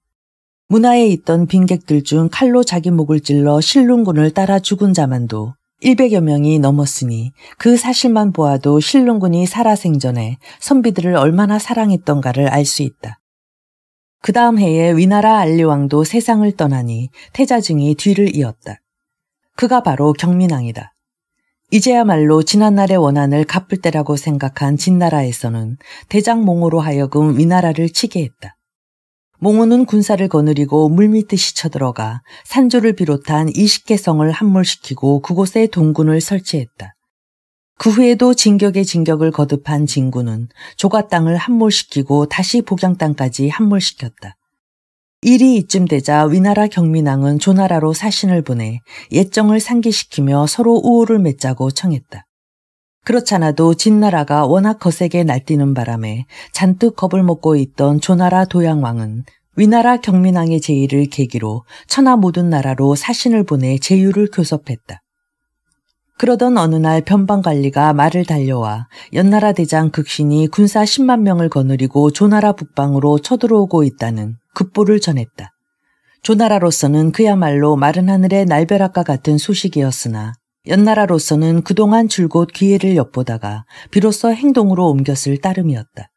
Speaker 1: 문화에 있던 빈객들 중 칼로 자기 목을 찔러 실룽군을 따라 죽은 자만도 100여 명이 넘었으니 그 사실만 보아도 신 l 군이 살아생전에 선비들을 얼마나 사랑했던가를 알 수 있다. 그 다음 해에 위나라 알리왕도 세상을 떠나니 태자증이 뒤를 이었다. 그가 바로 경민왕이다. 이제야말로 지난날의 원한을 갚을 때라고 생각한 진나라에서는 대장몽으로 하여금 위나라를 치게 했다. 몽우는 군사를 거느리고 물밑듯이 쳐들어가 산조를 비롯한 20개 성을 함몰시키고 그곳에 동군을 설치했다. 그 후에도 진격의 진격을 거듭한 진군은 조가 땅을 함몰시키고 다시 복양 땅까지 함몰시켰다. 일이 이쯤 되자 위나라 경민왕은 조나라로 사신을 보내 옛정을 상기시키며 서로 우호를 맺자고 청했다. 그렇잖아도 진나라가 워낙 거세게 날뛰는 바람에 잔뜩 겁을 먹고 있던 조나라 도양왕은 위나라 경민왕의 제의를 계기로 천하 모든 나라로 사신을 보내 제휴를 교섭했다. 그러던 어느 날 변방관리가 말을 달려와 연나라 대장 극신이 군사 10만 명을 거느리고 조나라 북방으로 쳐들어오고 있다는 급보를 전했다. 조나라로서는 그야말로 마른 하늘의 날벼락과 같은 소식이었으나 연나라로서는 그동안 줄곧 기회를 엿보다가 비로소 행동으로 옮겼을 따름이었다.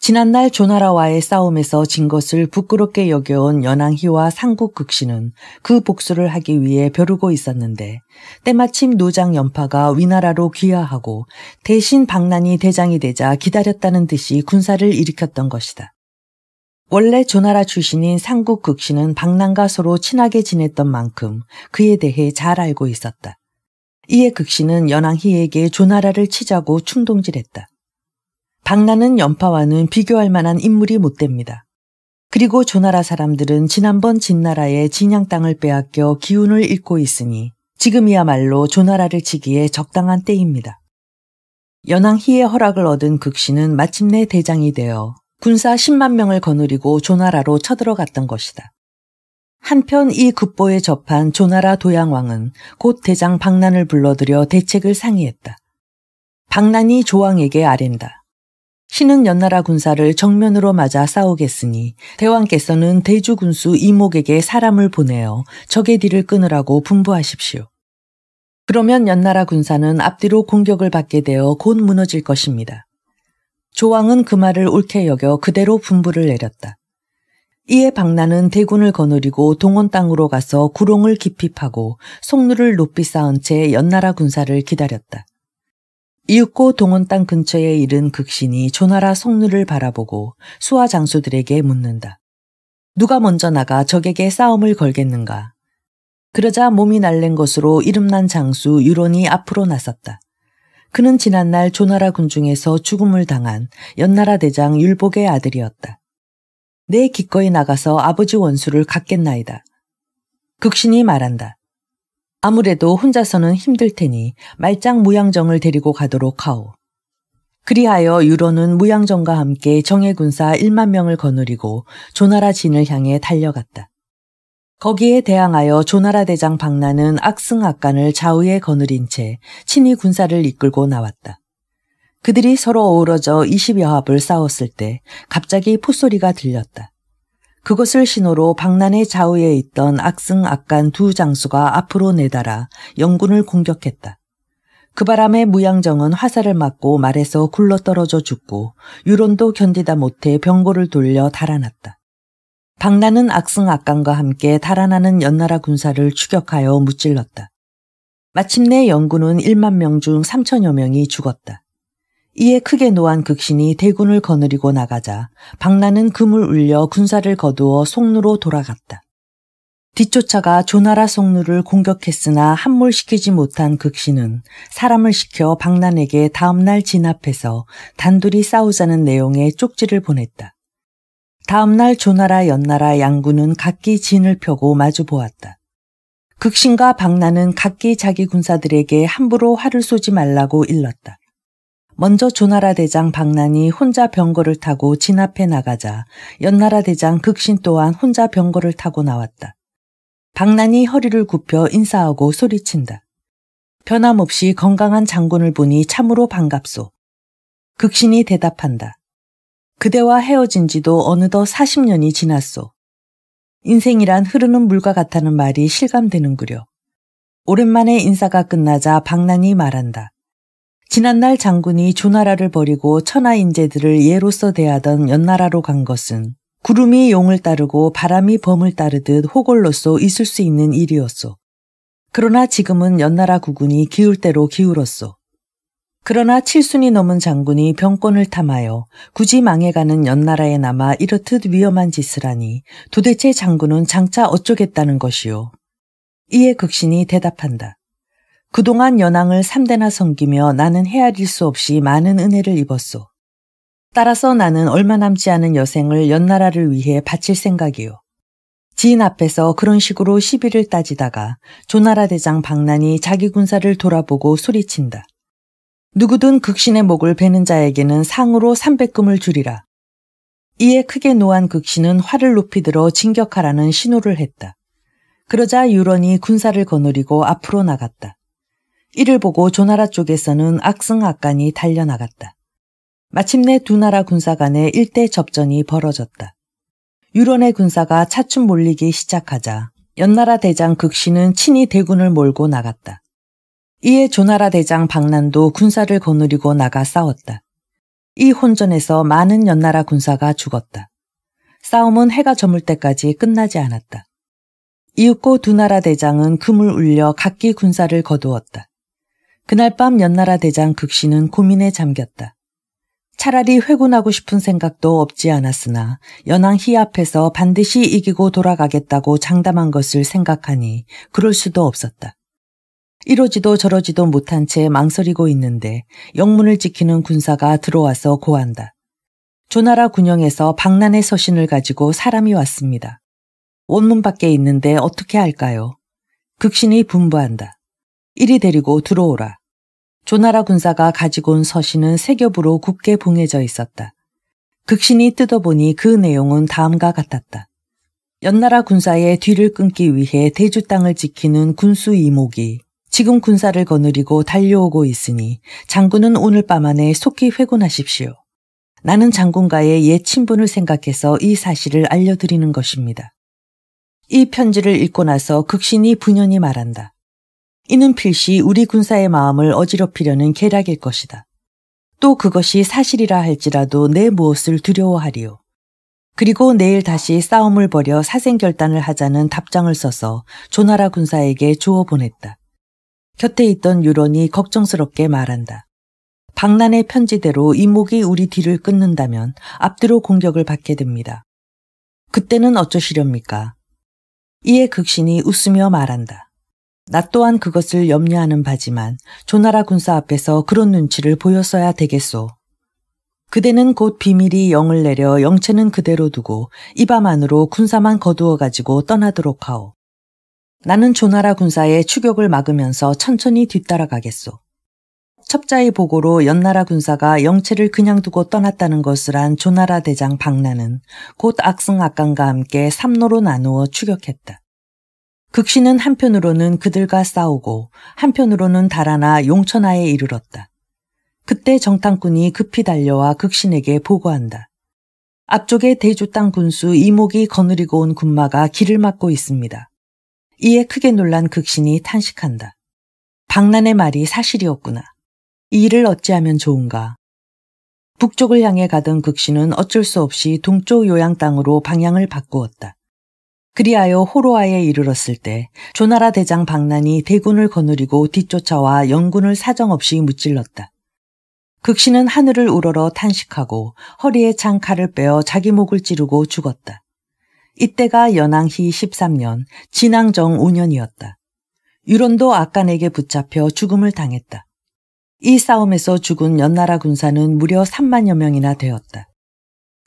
Speaker 1: 지난날 조나라와의 싸움에서 진 것을 부끄럽게 여겨온 연왕희와 상국극신은 그 복수를 하기 위해 벼르고 있었는데 때마침 노장 연파가 위나라로 귀하하고 대신 박난이 대장이 되자 기다렸다는 듯이 군사를 일으켰던 것이다. 원래 조나라 출신인 상국극신은 박난과 서로 친하게 지냈던 만큼 그에 대해 잘 알고 있었다. 이에 극신은 연왕희에게 조나라를 치자고 충동질했다. 박나는 연파와는 비교할 만한 인물이 못 됩니다. 그리고 조나라 사람들은 지난번 진나라의 진양 땅을 빼앗겨 기운을 잃고 있으니 지금이야말로 조나라를 치기에 적당한 때입니다. 연왕희의 허락을 얻은 극신은 마침내 대장이 되어 군사 10만 명을 거느리고 조나라로 쳐들어갔던 것이다. 한편 이 급보에 접한 조나라 도양왕은 곧 대장 박난을 불러들여 대책을 상의했다. 박난이 조왕에게 아랜다. 신은 연나라 군사를 정면으로 맞아 싸우겠으니 대왕께서는 대주 군수 이목에게 사람을 보내어 적의 뒤를 끊으라고 분부하십시오. 그러면 연나라 군사는 앞뒤로 공격을 받게 되어 곧 무너질 것입니다. 조왕은 그 말을 옳게 여겨 그대로 분부를 내렸다. 이에 박나는 대군을 거느리고 동원 땅으로 가서 구롱을 깊이 파고 송루를 높이 쌓은 채 연나라 군사를 기다렸다. 이윽고 동원 땅 근처에 이른 극신이 조나라 송루를 바라보고 수하 장수들에게 묻는다. 누가 먼저 나가 적에게 싸움을 걸겠는가? 그러자 몸이 날랜 것으로 이름난 장수 유론이 앞으로 나섰다. 그는 지난날 조나라 군 중에서 죽음을 당한 연나라 대장 율복의 아들이었다. 내 기꺼이 나가서 아버지 원수를 갚겠나이다. 극신이 말한다. 아무래도 혼자서는 힘들 테니 말짱 무양정을 데리고 가도록 하오. 그리하여 유로는 무양정과 함께 정예 군사 1만 명을 거느리고 조나라 진을 향해 달려갔다. 거기에 대항하여 조나라 대장 박나는 악승 악간을 좌우에 거느린 채 친히 군사를 이끌고 나왔다. 그들이 서로 어우러져 20여합을 싸웠을 때 갑자기 풋소리가 들렸다. 그것을 신호로 박란의 좌우에 있던 악승 악간 두 장수가 앞으로 내달아 영군을 공격했다. 그 바람에 무양정은 화살을 맞고 말에서 굴러떨어져 죽고 유론도 견디다 못해 병고를 돌려 달아났다. 박란은 악승 악간과 함께 달아나는 연나라 군사를 추격하여 무찔렀다. 마침내 영군은 1만 명 중 3천여 명이 죽었다. 이에 크게 노한 극신이 대군을 거느리고 나가자 박란은 금을 울려 군사를 거두어 송루로 돌아갔다. 뒤쫓아가 조나라 송루를 공격했으나 함몰시키지 못한 극신은 사람을 시켜 박란에게 다음날 진압해서 단둘이 싸우자는 내용의 쪽지를 보냈다. 다음날 조나라 연나라 양군은 각기 진을 펴고 마주 보았다. 극신과 박란은 각기 자기 군사들에게 함부로 화를 쏘지 말라고 일렀다. 먼저 조나라 대장 박난이 혼자 병거를 타고 진압해 나가자 연나라 대장 극신 또한 혼자 병거를 타고 나왔다. 박난이 허리를 굽혀 인사하고 소리친다. 변함없이 건강한 장군을 보니 참으로 반갑소. 극신이 대답한다. 그대와 헤어진 지도 어느덧 40년이 지났소. 인생이란 흐르는 물과 같다는 말이 실감되는구려. 오랜만에 인사가 끝나자 박난이 말한다. 지난날 장군이 조나라를 버리고 천하 인재들을 예로써 대하던 연나라로 간 것은 구름이 용을 따르고 바람이 범을 따르듯 호걸로서 있을 수 있는 일이었소. 그러나 지금은 연나라 국군이 기울 대로 기울었소. 그러나 칠순이 넘은 장군이 병권을 탐하여 굳이 망해가는 연나라에 남아 이렇듯 위험한 짓을 하니 도대체 장군은 장차 어쩌겠다는 것이요. 이에 극신이 대답한다. 그동안 연앙을 3대나 섬기며 나는 헤아릴 수 없이 많은 은혜를 입었소. 따라서 나는 얼마 남지 않은 여생을 연나라를 위해 바칠 생각이요. 지인 앞에서 그런 식으로 시비를 따지다가 조나라 대장 박난이 자기 군사를 돌아보고 소리친다. 누구든 극신의 목을 베는 자에게는 상으로 300금을 줄이라 이에 크게 노한 극신은 활을 높이 들어 진격하라는 신호를 했다. 그러자 유런이 군사를 거느리고 앞으로 나갔다. 이를 보고 조나라 쪽에서는 악승악간이 달려나갔다. 마침내 두 나라 군사 간의 일대 접전이 벌어졌다. 유론의 군사가 차츰 몰리기 시작하자 연나라 대장 극신은 친히 대군을 몰고 나갔다. 이에 조나라 대장 박난도 군사를 거느리고 나가 싸웠다. 이 혼전에서 많은 연나라 군사가 죽었다. 싸움은 해가 저물 때까지 끝나지 않았다. 이윽고 두 나라 대장은 금을 울려 각기 군사를 거두었다. 그날 밤 연나라 대장 극신은 고민에 잠겼다. 차라리 회군하고 싶은 생각도 없지 않았으나 연왕 희 앞에서 반드시 이기고 돌아가겠다고 장담한 것을 생각하니 그럴 수도 없었다. 이러지도 저러지도 못한 채 망설이고 있는데 영문을 지키는 군사가 들어와서 고한다. 조나라 군영에서 박난의 서신을 가지고 사람이 왔습니다. 원문 밖에 있는데 어떻게 할까요? 극신이 분부한다. 이리 데리고 들어오라. 조나라 군사가 가지고 온 서신은 세 겹으로 굳게 봉해져 있었다. 극신이 뜯어보니 그 내용은 다음과 같았다. 연나라 군사의 뒤를 끊기 위해 대주 땅을 지키는 군수 이목이 지금 군사를 거느리고 달려오고 있으니 장군은 오늘 밤 안에 속히 회군하십시오. 나는 장군과의 옛 친분을 생각해서 이 사실을 알려드리는 것입니다. 이 편지를 읽고 나서 극신이 분연히 말한다. 이는 필시 우리 군사의 마음을 어지럽히려는 계략일 것이다. 또 그것이 사실이라 할지라도 내 무엇을 두려워하리요. 그리고 내일 다시 싸움을 벌여 사생결단을 하자는 답장을 써서 조나라 군사에게 주어 보냈다. 곁에 있던 유론이 걱정스럽게 말한다. 박난의 편지대로 이목이 우리 뒤를 끊는다면 앞뒤로 공격을 받게 됩니다. 그때는 어쩌시렵니까? 이에 극신이 웃으며 말한다. 나 또한 그것을 염려하는 바지만 조나라 군사 앞에서 그런 눈치를 보였어야 되겠소. 그대는 곧 비밀이 영을 내려 영체는 그대로 두고 이 밤 안으로 군사만 거두어 가지고 떠나도록 하오. 나는 조나라 군사의 추격을 막으면서 천천히 뒤따라가겠소. 첩자의 보고로 연나라 군사가 영체를 그냥 두고 떠났다는 것을 한 조나라 대장 박나는 곧 악승 악강과 함께 삼로로 나누어 추격했다. 극신은 한편으로는 그들과 싸우고 한편으로는 달아나 용천하에 이르렀다. 그때 정탐꾼이 급히 달려와 극신에게 보고한다. 앞쪽에 대주 땅 군수 이목이 거느리고 온 군마가 길을 막고 있습니다. 이에 크게 놀란 극신이 탄식한다. 박란의 말이 사실이었구나. 이 일을 어찌하면 좋은가. 북쪽을 향해 가던 극신은 어쩔 수 없이 동쪽 요양 땅으로 방향을 바꾸었다. 그리하여 호로아에 이르렀을 때 조나라 대장 박난이 대군을 거느리고 뒤쫓아와 영군을 사정없이 무찔렀다. 극신은 하늘을 우러러 탄식하고 허리에 찬 칼을 빼어 자기 목을 찌르고 죽었다. 이때가 연왕희 13년, 진앙정 5년이었다. 유론도 악간에게 붙잡혀 죽음을 당했다. 이 싸움에서 죽은 연나라 군사는 무려 3만여 명이나 되었다.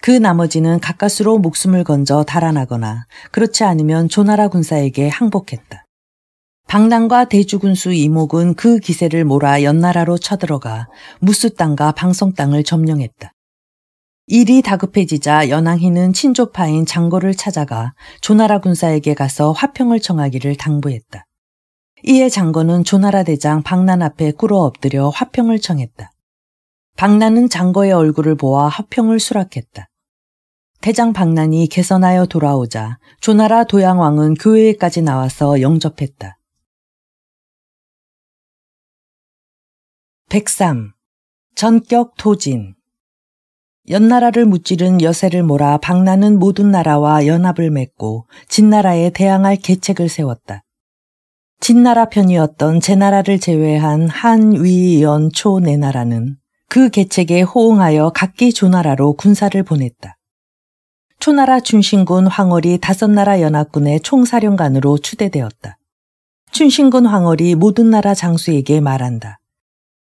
Speaker 1: 그 나머지는 가까스로 목숨을 건져 달아나거나 그렇지 않으면 조나라 군사에게 항복했다. 방랑과 대주군수 이목은 그 기세를 몰아 연나라로 쳐들어가 무수 땅과 방성 땅을 점령했다. 일이 다급해지자 연왕희는 친조파인 장거를 찾아가 조나라 군사에게 가서 화평을 청하기를 당부했다. 이에 장거는 조나라 대장 박난 앞에 꿇어 엎드려 화평을 청했다. 박난은 장거의 얼굴을 보아 화평을 수락했다. 태장 박난이 개선하여 돌아오자 조나라 도양왕은 교회에까지 나와서 영접했다. 103. 전격 토진 연나라를 무찌른 여세를 몰아 박나는 모든 나라와 연합을 맺고 진나라에 대항할 계책을 세웠다. 진나라 편이었던 제나라를 제외한 한, 위, 연, 초, 내나라는그 계책에 호응하여 각기 조나라로 군사를 보냈다. 초나라 춘신군 황월이 다섯나라 연합군의 총사령관으로 추대되었다. 춘신군 황월이 모든 나라 장수에게 말한다.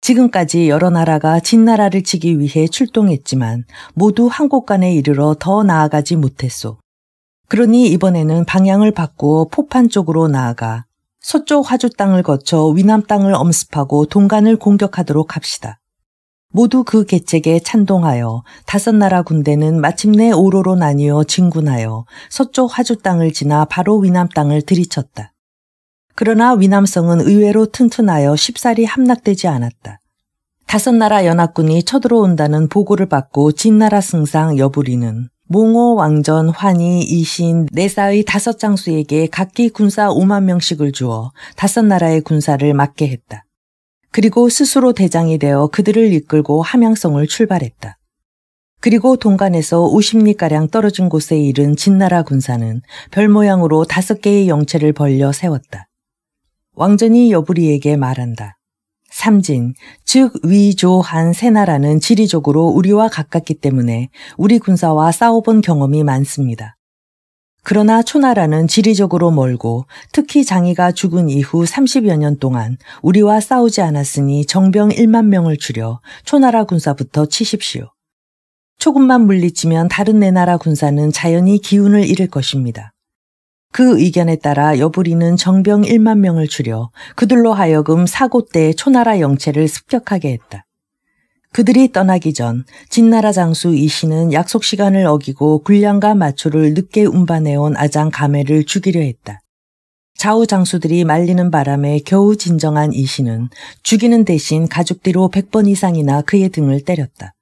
Speaker 1: 지금까지 여러 나라가 진나라를 치기 위해 출동했지만 모두 한곳간에 이르러 더 나아가지 못했소. 그러니 이번에는 방향을 바꾸어 포판 쪽으로 나아가 서쪽 화주 땅을 거쳐 위남 땅을 엄습하고 동간을 공격하도록 합시다. 모두 그 계책에 찬동하여 다섯 나라 군대는 마침내 오로로 나뉘어 진군하여 서쪽 화주 땅을 지나 바로 위남 땅을 들이쳤다. 그러나 위남성은 의외로 튼튼하여 쉽사리 함락되지 않았다. 다섯 나라 연합군이 쳐들어온다는 보고를 받고 진나라 승상 여부리는 몽호 왕전 환희 이신 내사의 네 다섯 장수에게 각기 군사 5만 명씩을 주어 다섯 나라의 군사를 맡게 했다. 그리고 스스로 대장이 되어 그들을 이끌고 함양성을 출발했다. 그리고 동간에서 50리가량 떨어진 곳에 이른 진나라 군사는 별 모양으로 다섯 개의 영체를 벌려 세웠다. 왕전이 여부리에게 말한다. 삼진, 즉 위조한 세 나라는 지리적으로 우리와 가깝기 때문에 우리 군사와 싸워본 경험이 많습니다. 그러나 초나라는 지리적으로 멀고 특히 장이가 죽은 이후 30여 년 동안 우리와 싸우지 않았으니 정병 1만 명을 줄여 초나라 군사부터 치십시오. 조금만 물리치면 다른 내 네 나라 군사는 자연히 기운을 잃을 것입니다. 그 의견에 따라 여부리는 정병 1만 명을 줄여 그들로 하여금 사고 때 초나라 영체를 습격하게 했다. 그들이 떠나기 전 진나라 장수 이씨는 약속 시간을 어기고 군량과 마초를 늦게 운반해온 아장 가메를 죽이려 했다. 좌우 장수들이 말리는 바람에 겨우 진정한 이씨는 죽이는 대신 가죽뒤로 100번 이상이나 그의 등을 때렸다.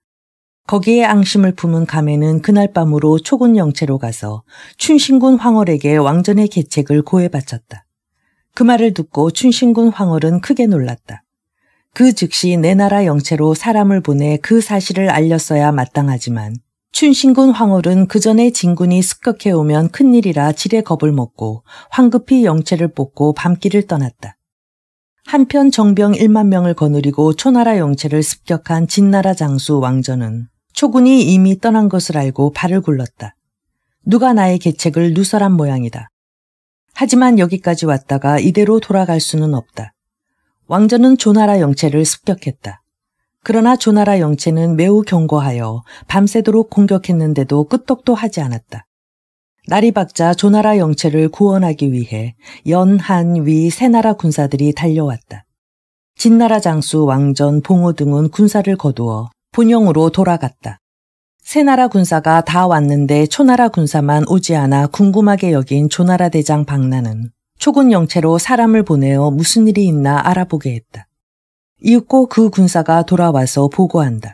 Speaker 1: 거기에 앙심을 품은 가메는 그날 밤으로 초군 영채로 가서 춘신군 황월에게 왕전의 계책을 고해 바쳤다. 그 말을 듣고 춘신군 황월은 크게 놀랐다. 그 즉시 내 나라 영체로 사람을 보내 그 사실을 알렸어야 마땅하지만 춘신군 황홀은 그 전에 진군이 습격해 오면 큰일이라 지레 겁을 먹고 황급히 영체를 뽑고 밤길을 떠났다. 한편 정병 1만 명을 거느리고 초나라 영체를 습격한 진나라 장수 왕전은 초군이 이미 떠난 것을 알고 발을 굴렀다. 누가 나의 계책을 누설한 모양이다. 하지만 여기까지 왔다가 이대로 돌아갈 수는 없다. 왕전은 조나라 영채를 습격했다. 그러나 조나라 영채는 매우 경고하여 밤새도록 공격했는데도 끄떡도 하지 않았다. 날이 박자 조나라 영채를 구원하기 위해 연, 한, 위세 나라 군사들이 달려왔다. 진나라 장수 왕전 봉호 등은 군사를 거두어 본영으로 돌아갔다. 세 나라 군사가 다 왔는데 초나라 군사만 오지 않아 궁금하게 여긴 조나라 대장 박나는 초군 영체로 사람을 보내어 무슨 일이 있나 알아보게 했다. 이윽고 그 군사가 돌아와서 보고한다.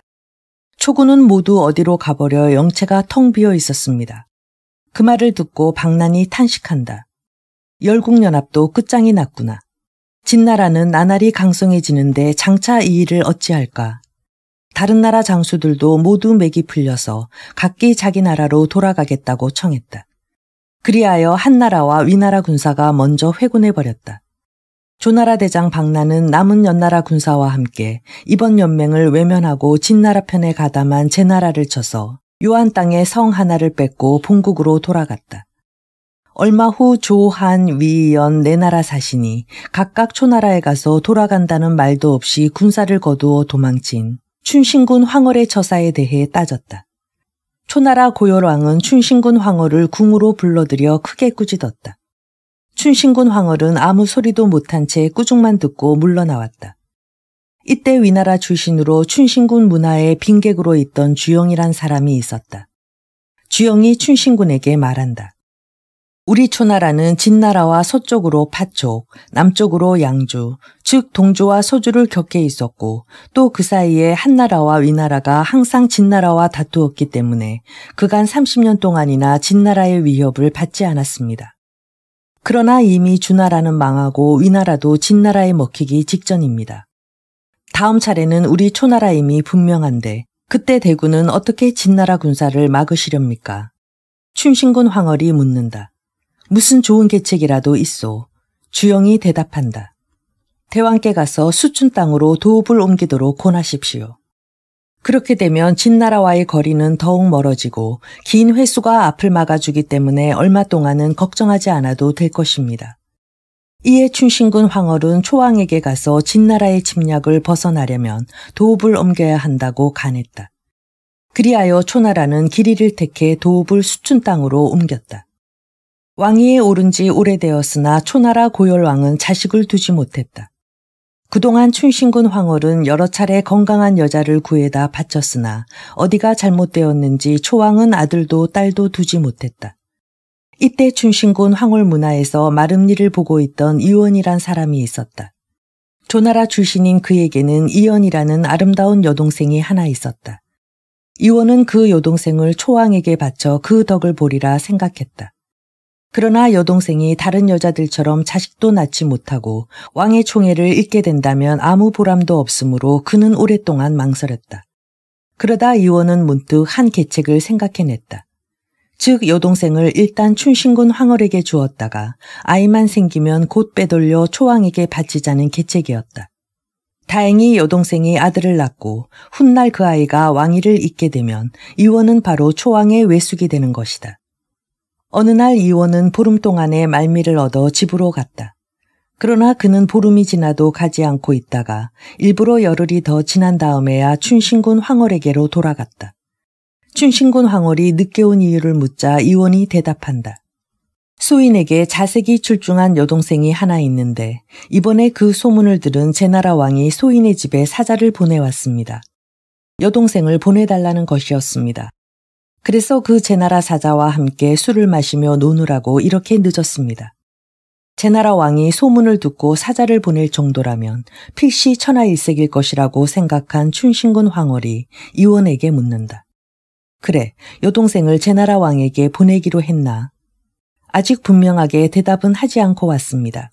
Speaker 1: 초군은 모두 어디로 가버려 영체가 텅 비어 있었습니다. 그 말을 듣고 박난이 탄식한다. 열국연합도 끝장이 났구나. 진나라는 나날이 강성해지는데 장차 이 일을 어찌할까. 다른 나라 장수들도 모두 맥이 풀려서 각기 자기 나라로 돌아가겠다고 청했다. 그리하여 한나라와 위나라 군사가 먼저 회군해버렸다. 조나라 대장 박나는 남은 연나라 군사와 함께 이번 연맹을 외면하고 진나라 편에 가담한 제나라를 쳐서 요한 땅의 성 하나를 뺏고 본국으로 돌아갔다. 얼마 후 조한, 위연, 네 나라 사신이 각각 초나라에 가서 돌아간다는 말도 없이 군사를 거두어 도망친 춘신군 황월의 처사에 대해 따졌다. 초나라 고열왕은 춘신군 황어를 궁으로 불러들여 크게 꾸짖었다. 춘신군 황어는 아무 소리도 못한 채 꾸중만 듣고 물러나왔다. 이때 위나라 출신으로 춘신군 문화의 빈객으로 있던 주영이란 사람이 있었다. 주영이 춘신군에게 말한다. 우리초나라는 진나라와 서쪽으로 파초 남쪽으로 양주, 즉 동조와 서주를 겪게 있었고 또 그 사이에 한나라와 위나라가 항상 진나라와 다투었기 때문에 그간 30년 동안이나 진나라의 위협을 받지 않았습니다. 그러나 이미 주나라는 망하고 위나라도 진나라에 먹히기 직전입니다. 다음 차례는 우리 초나라임이 분명한데 그때 대구는 어떻게 진나라 군사를 막으시렵니까? 춘신군 황월이 묻는다. 무슨 좋은 계책이라도 있소. 주영이 대답한다. 대왕께 가서 수춘 땅으로 도읍을 옮기도록 권하십시오. 그렇게 되면 진나라와의 거리는 더욱 멀어지고 긴 회수가 앞을 막아주기 때문에 얼마 동안은 걱정하지 않아도 될 것입니다. 이에 춘신군 황얼은 초왕에게 가서 진나라의 침략을 벗어나려면 도읍을 옮겨야 한다고 간했다. 그리하여 초나라는 길이를 택해 도읍을 수춘 땅으로 옮겼다. 왕위에 오른 지 오래되었으나 초나라 고열왕은 자식을 두지 못했다. 그동안 춘신군 황월은 여러 차례 건강한 여자를 구해다 바쳤으나 어디가 잘못되었는지 초왕은 아들도 딸도 두지 못했다. 이때 춘신군 황월 문화에서 마름니를 보고 있던 이원이란 사람이 있었다. 조나라 출신인 그에게는 이연이라는 아름다운 여동생이 하나 있었다. 이원은 그 여동생을 초왕에게 바쳐 그 덕을 보리라 생각했다. 그러나 여동생이 다른 여자들처럼 자식도 낳지 못하고 왕의 총애를 잃게 된다면 아무 보람도 없으므로 그는 오랫동안 망설였다. 그러다 이원은 문득 한 계책을 생각해냈다. 즉 여동생을 일단 춘신군 황월에게 주었다가 아이만 생기면 곧 빼돌려 초왕에게 바치자는 계책이었다. 다행히 여동생이 아들을 낳고 훗날 그 아이가 왕위를 잇게 되면 이원은 바로 초왕의 외숙이 되는 것이다. 어느 날 이원은 보름 동안에 말미를 얻어 집으로 갔다. 그러나 그는 보름이 지나도 가지 않고 있다가 일부러 열흘이 더 지난 다음에야 춘신군 황월에게로 돌아갔다. 춘신군 황월이 늦게 온 이유를 묻자 이원이 대답한다. 소인에게 자색이 출중한 여동생이 하나 있는데 이번에 그 소문을 들은 제나라 왕이 소인의 집에 사자를 보내왔습니다. 여동생을 보내달라는 것이었습니다. 그래서 그 제나라 사자와 함께 술을 마시며 노느라고 이렇게 늦었습니다. 제나라 왕이 소문을 듣고 사자를 보낼 정도라면 필시 천하일색일 것이라고 생각한 춘신군 황월이 이원에게 묻는다. 그래, 여동생을 제나라 왕에게 보내기로 했나? 아직 분명하게 대답은 하지 않고 왔습니다.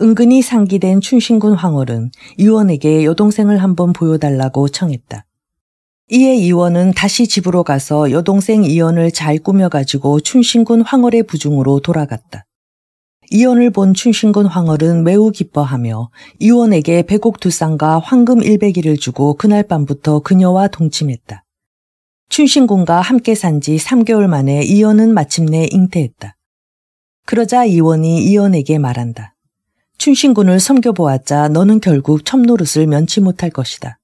Speaker 1: 은근히 상기된 춘신군 황월은 이원에게 여동생을 한번 보여달라고 청했다. 이에 이원은 다시 집으로 가서 여동생 이연을 잘 꾸며가지고 춘신군 황월의 부중으로 돌아갔다. 이연을 본 춘신군 황월은 매우 기뻐하며 이원에게 백옥 두 쌍과 황금 일백이를 주고 그날 밤부터 그녀와 동침했다. 춘신군과 함께 산 지 3개월 만에 이연은 마침내 잉태했다. 그러자 이원이 이연에게 말한다. 춘신군을 섬겨보았자 너는 결국 첩노릇을 면치 못할 것이다.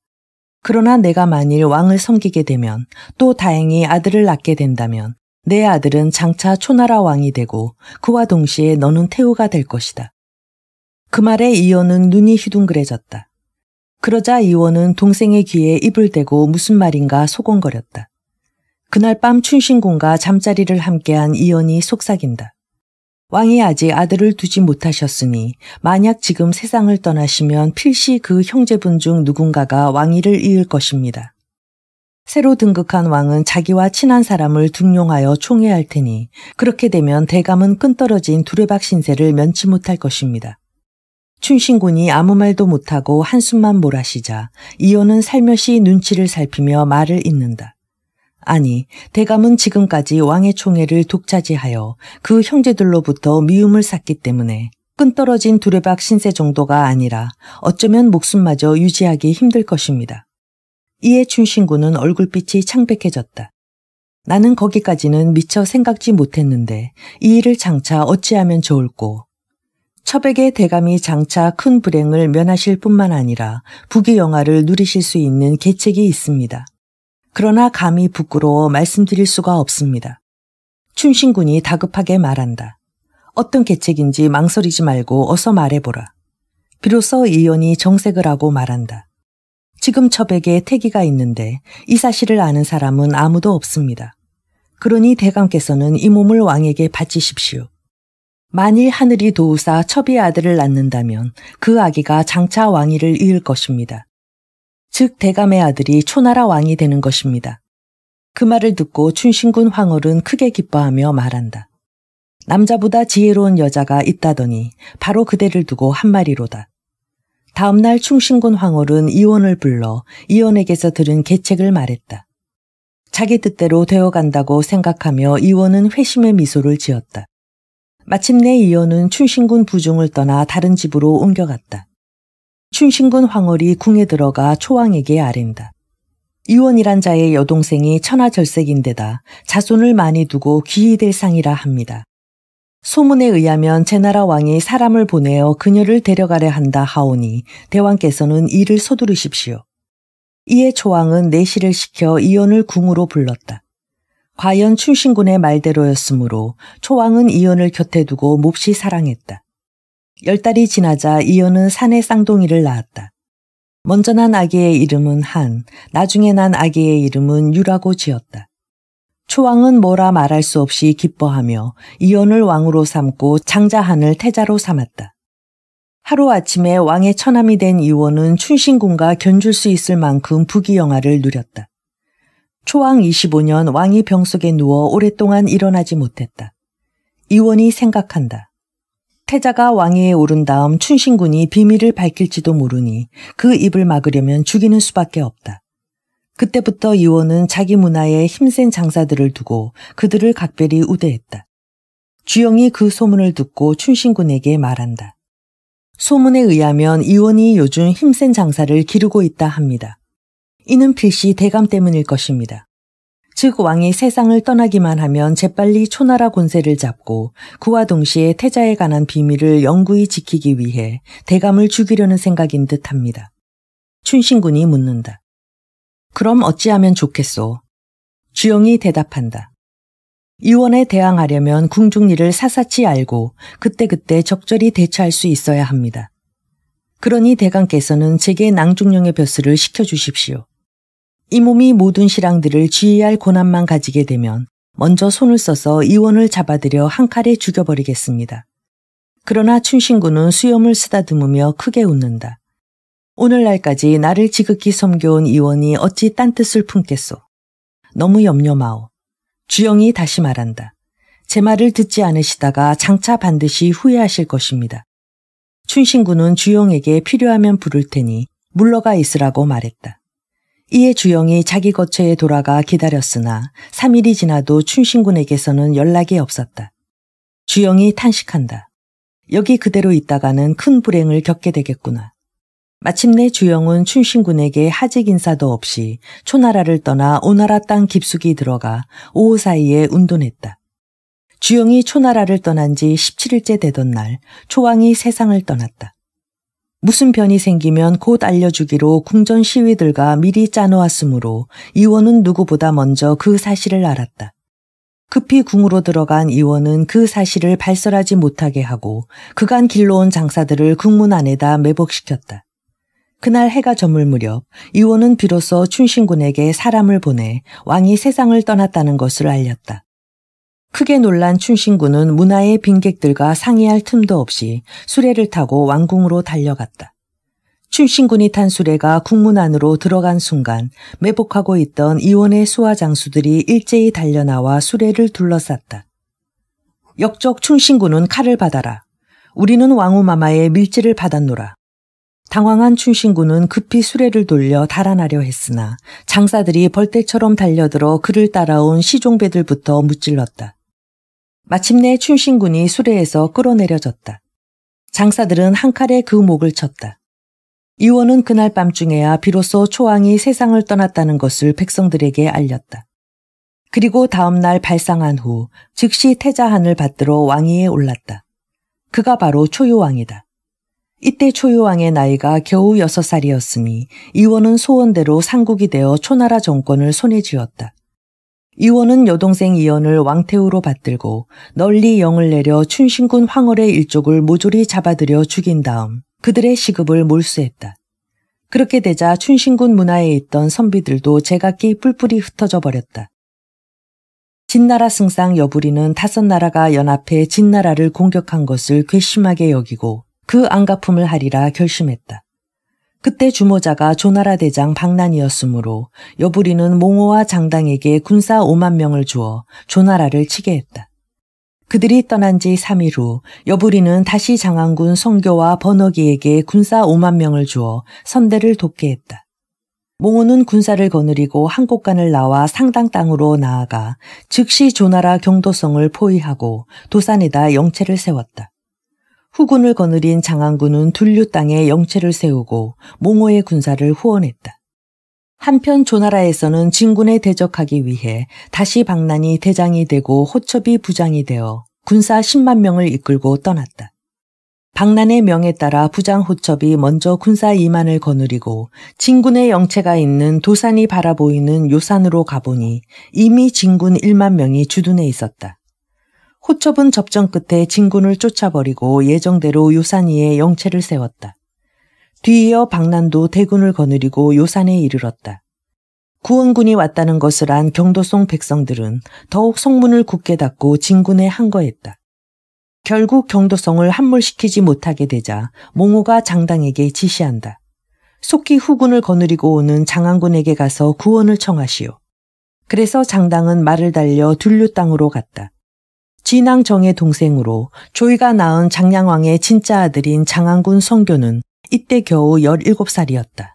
Speaker 1: 그러나 내가 만일 왕을 섬기게 되면 또 다행히 아들을 낳게 된다면 내 아들은 장차 초나라 왕이 되고 그와 동시에 너는 태우가 될 것이다. 그 말에 이연은 눈이 휘둥그레졌다. 그러자 이원은 동생의 귀에 입을 대고 무슨 말인가 소곤거렸다. 그날 밤 춘신공과 잠자리를 함께한 이연이 속삭인다. 왕이 아직 아들을 두지 못하셨으니 만약 지금 세상을 떠나시면 필시 그 형제분 중 누군가가 왕위를 이을 것입니다. 새로 등극한 왕은 자기와 친한 사람을 등용하여 총애할 테니 그렇게 되면 대감은 끈떨어진 두레박 신세를 면치 못할 것입니다. 춘신군이 아무 말도 못하고 한숨만 몰아시자 이혼은 살며시 눈치를 살피며 말을 잇는다. 아니, 대감은 지금까지 왕의 총애를 독차지하여 그 형제들로부터 미움을 샀기 때문에 끈떨어진 두레박 신세 정도가 아니라 어쩌면 목숨마저 유지하기 힘들 것입니다. 이에 춘신군은 얼굴빛이 창백해졌다. 나는 거기까지는 미처 생각지 못했는데 이 일을 장차 어찌하면 좋을꼬. 첩에게 대감이 장차 큰 불행을 면하실 뿐만 아니라 부귀영화를 누리실 수 있는 계책이 있습니다. 그러나 감히 부끄러워 말씀드릴 수가 없습니다. 춘신군이 다급하게 말한다. 어떤 계책인지 망설이지 말고 어서 말해보라. 비로소 이연이 정색을 하고 말한다. 지금 첩에게 태기가 있는데 이 사실을 아는 사람은 아무도 없습니다. 그러니 대감께서는 이 몸을 왕에게 바치십시오. 만일 하늘이 도우사 첩이 아들을 낳는다면 그 아기가 장차 왕위를 이을 것입니다. 즉 대감의 아들이 초나라 왕이 되는 것입니다. 그 말을 듣고 춘신군 황홀은 크게 기뻐하며 말한다. 남자보다 지혜로운 여자가 있다더니 바로 그대를 두고 한마리로다 다음날 충신군 황홀은 이원을 불러 이원에게서 들은 계책을 말했다. 자기 뜻대로 되어간다고 생각하며 이원은 회심의 미소를 지었다. 마침내 이원은 춘신군 부중을 떠나 다른 집으로 옮겨갔다. 춘신군 황월이 궁에 들어가 초왕에게 아랜다. 이원이란 자의 여동생이 천하절색인데다 자손을 많이 두고 귀이될 상이라 합니다. 소문에 의하면 제나라 왕이 사람을 보내어 그녀를 데려가려 한다 하오니 대왕께서는 이를 서두르십시오. 이에 초왕은 내시를 시켜 이연을 궁으로 불렀다. 과연 춘신군의 말대로였으므로 초왕은 이연을 곁에 두고 몹시 사랑했다. 열 달이 지나자 이연은 산의 쌍둥이를 낳았다. 먼저 난 아기의 이름은 한, 나중에 난 아기의 이름은 유라고 지었다. 초왕은 뭐라 말할 수 없이 기뻐하며 이연을 왕으로 삼고 장자한을 태자로 삼았다. 하루아침에 왕의 처남이 된 이원은 춘신군과 견줄 수 있을 만큼 부귀영화를 누렸다. 초왕 25년 왕이 병속에 누워 오랫동안 일어나지 못했다. 이원이 생각한다. 태자가 왕위에 오른 다음 춘신군이 비밀을 밝힐지도 모르니 그 입을 막으려면 죽이는 수밖에 없다. 그때부터 이원은 자기 문화에 힘센 장사들을 두고 그들을 각별히 우대했다. 주영이 그 소문을 듣고 춘신군에게 말한다. 소문에 의하면 이원이 요즘 힘센 장사를 기르고 있다 합니다. 이는 필시 대감 때문일 것입니다. 즉 왕이 세상을 떠나기만 하면 재빨리 초나라 권세를 잡고 그와 동시에 태자에 관한 비밀을 영구히 지키기 위해 대감을 죽이려는 생각인 듯합니다. 춘신군이 묻는다. 그럼 어찌하면 좋겠소? 주영이 대답한다. 이원에 대항하려면 궁중리를 사사치 알고 그때그때 적절히 대처할 수 있어야 합니다. 그러니 대감께서는 제게 낭중령의 벼슬을 시켜주십시오. 이 몸이 모든 신랑들을 지휘할 권한만 가지게 되면 먼저 손을 써서 이원을 잡아들여 한 칼에 죽여버리겠습니다. 그러나 춘신군은 수염을 쓰다듬으며 크게 웃는다. 오늘날까지 나를 지극히 섬겨온 이원이 어찌 딴 뜻을 품겠소. 너무 염려 마오. 주영이 다시 말한다. 제 말을 듣지 않으시다가 장차 반드시 후회하실 것입니다. 춘신군은 주영에게 필요하면 부를 테니 물러가 있으라고 말했다. 이에 주영이 자기 거처에 돌아가 기다렸으나 3일이 지나도 춘신군에게서는 연락이 없었다. 주영이 탄식한다. 여기 그대로 있다가는 큰 불행을 겪게 되겠구나. 마침내 주영은 춘신군에게 하직 인사도 없이 초나라를 떠나 오나라 땅 깊숙이 들어가 오후 사이에 운돈했다. 주영이 초나라를 떠난 지 17일째 되던 날 초왕이 세상을 떠났다. 무슨 변이 생기면 곧 알려주기로 궁전 시위들과 미리 짜놓았으므로 이원은 누구보다 먼저 그 사실을 알았다. 급히 궁으로 들어간 이원은 그 사실을 발설하지 못하게 하고 그간 길러온 장사들을 궁문 안에다 매복시켰다. 그날 해가 저물 무렵 이원은 비로소 춘신군에게 사람을 보내 왕이 세상을 떠났다는 것을 알렸다. 크게 놀란 춘신군은 문화의 빈객들과 상의할 틈도 없이 수레를 타고 왕궁으로 달려갔다. 춘신군이 탄 수레가 국문 안으로 들어간 순간 매복하고 있던 이원의 수화 장수들이 일제히 달려나와 수레를 둘러쌌다. 역적 춘신군은 칼을 받아라. 우리는 왕후마마의 밀지를 받았노라. 당황한 춘신군은 급히 수레를 돌려 달아나려 했으나 장사들이 벌떼처럼 달려들어 그를 따라온 시종배들부터 무찔렀다. 마침내 춘신군이 수레에서 끌어내려졌다. 장사들은 한 칼에 그 목을 쳤다. 이원은 그날 밤중에야 비로소 초왕이 세상을 떠났다는 것을 백성들에게 알렸다. 그리고 다음날 발상한 후 즉시 태자한을 받들어 왕위에 올랐다. 그가 바로 초요왕이다 이때 초요왕의 나이가 겨우 6살이었으니 이원은 소원대로 상국이 되어 초나라 정권을 손에 쥐었다. 이원은 여동생 이연을 왕태우로 받들고 널리 영을 내려 춘신군 황월의 일족을 모조리 잡아들여 죽인 다음 그들의 시급을 몰수했다. 그렇게 되자 춘신군 문화에 있던 선비들도 제각기 뿔뿔이 흩어져 버렸다. 진나라 승상 여부리는 다섯 나라가 연합해 진나라를 공격한 것을 괘씸하게 여기고 그 안가품을 하리라 결심했다. 그때 주모자가 조나라 대장 박난이었으므로 여부리는 몽호와 장당에게 군사 5만 명을 주어 조나라를 치게 했다. 그들이 떠난 지 3일 후 여부리는 다시 장항군 성교와 번어기에게 군사 5만 명을 주어 선대를 돕게 했다. 몽호는 군사를 거느리고 한곡간을 나와 상당 땅으로 나아가 즉시 조나라 경도성을 포위하고 도산에다 영채를 세웠다. 후군을 거느린 장안군은 둘류 땅에 영체를 세우고 몽호의 군사를 후원했다. 한편 조나라에서는 진군에 대적하기 위해 다시 박난이 대장이 되고 호첩이 부장이 되어 군사 10만 명을 이끌고 떠났다. 박난의 명에 따라 부장 호첩이 먼저 군사 2만을 거느리고 진군의 영체가 있는 도산이 바라보이는 요산으로 가보니 이미 진군 1만 명이 주둔해 있었다. 호첩은 접전 끝에 진군을 쫓아버리고 예정대로 요산이에 영체를 세웠다. 뒤이어 박난도 대군을 거느리고 요산에 이르렀다. 구원군이 왔다는 것을 안 경도송 백성들은 더욱 성문을 굳게 닫고 진군에 항거했다. 결국 경도성을 함몰시키지 못하게 되자 몽호가 장당에게 지시한다. 속히 후군을 거느리고 오는 장안군에게 가서 구원을 청하시오. 그래서 장당은 말을 달려 둘류 땅으로 갔다. 진앙정의 동생으로 조이가 낳은 장량왕의 진짜 아들인 장안군 성교는 이때 겨우 17살이었다.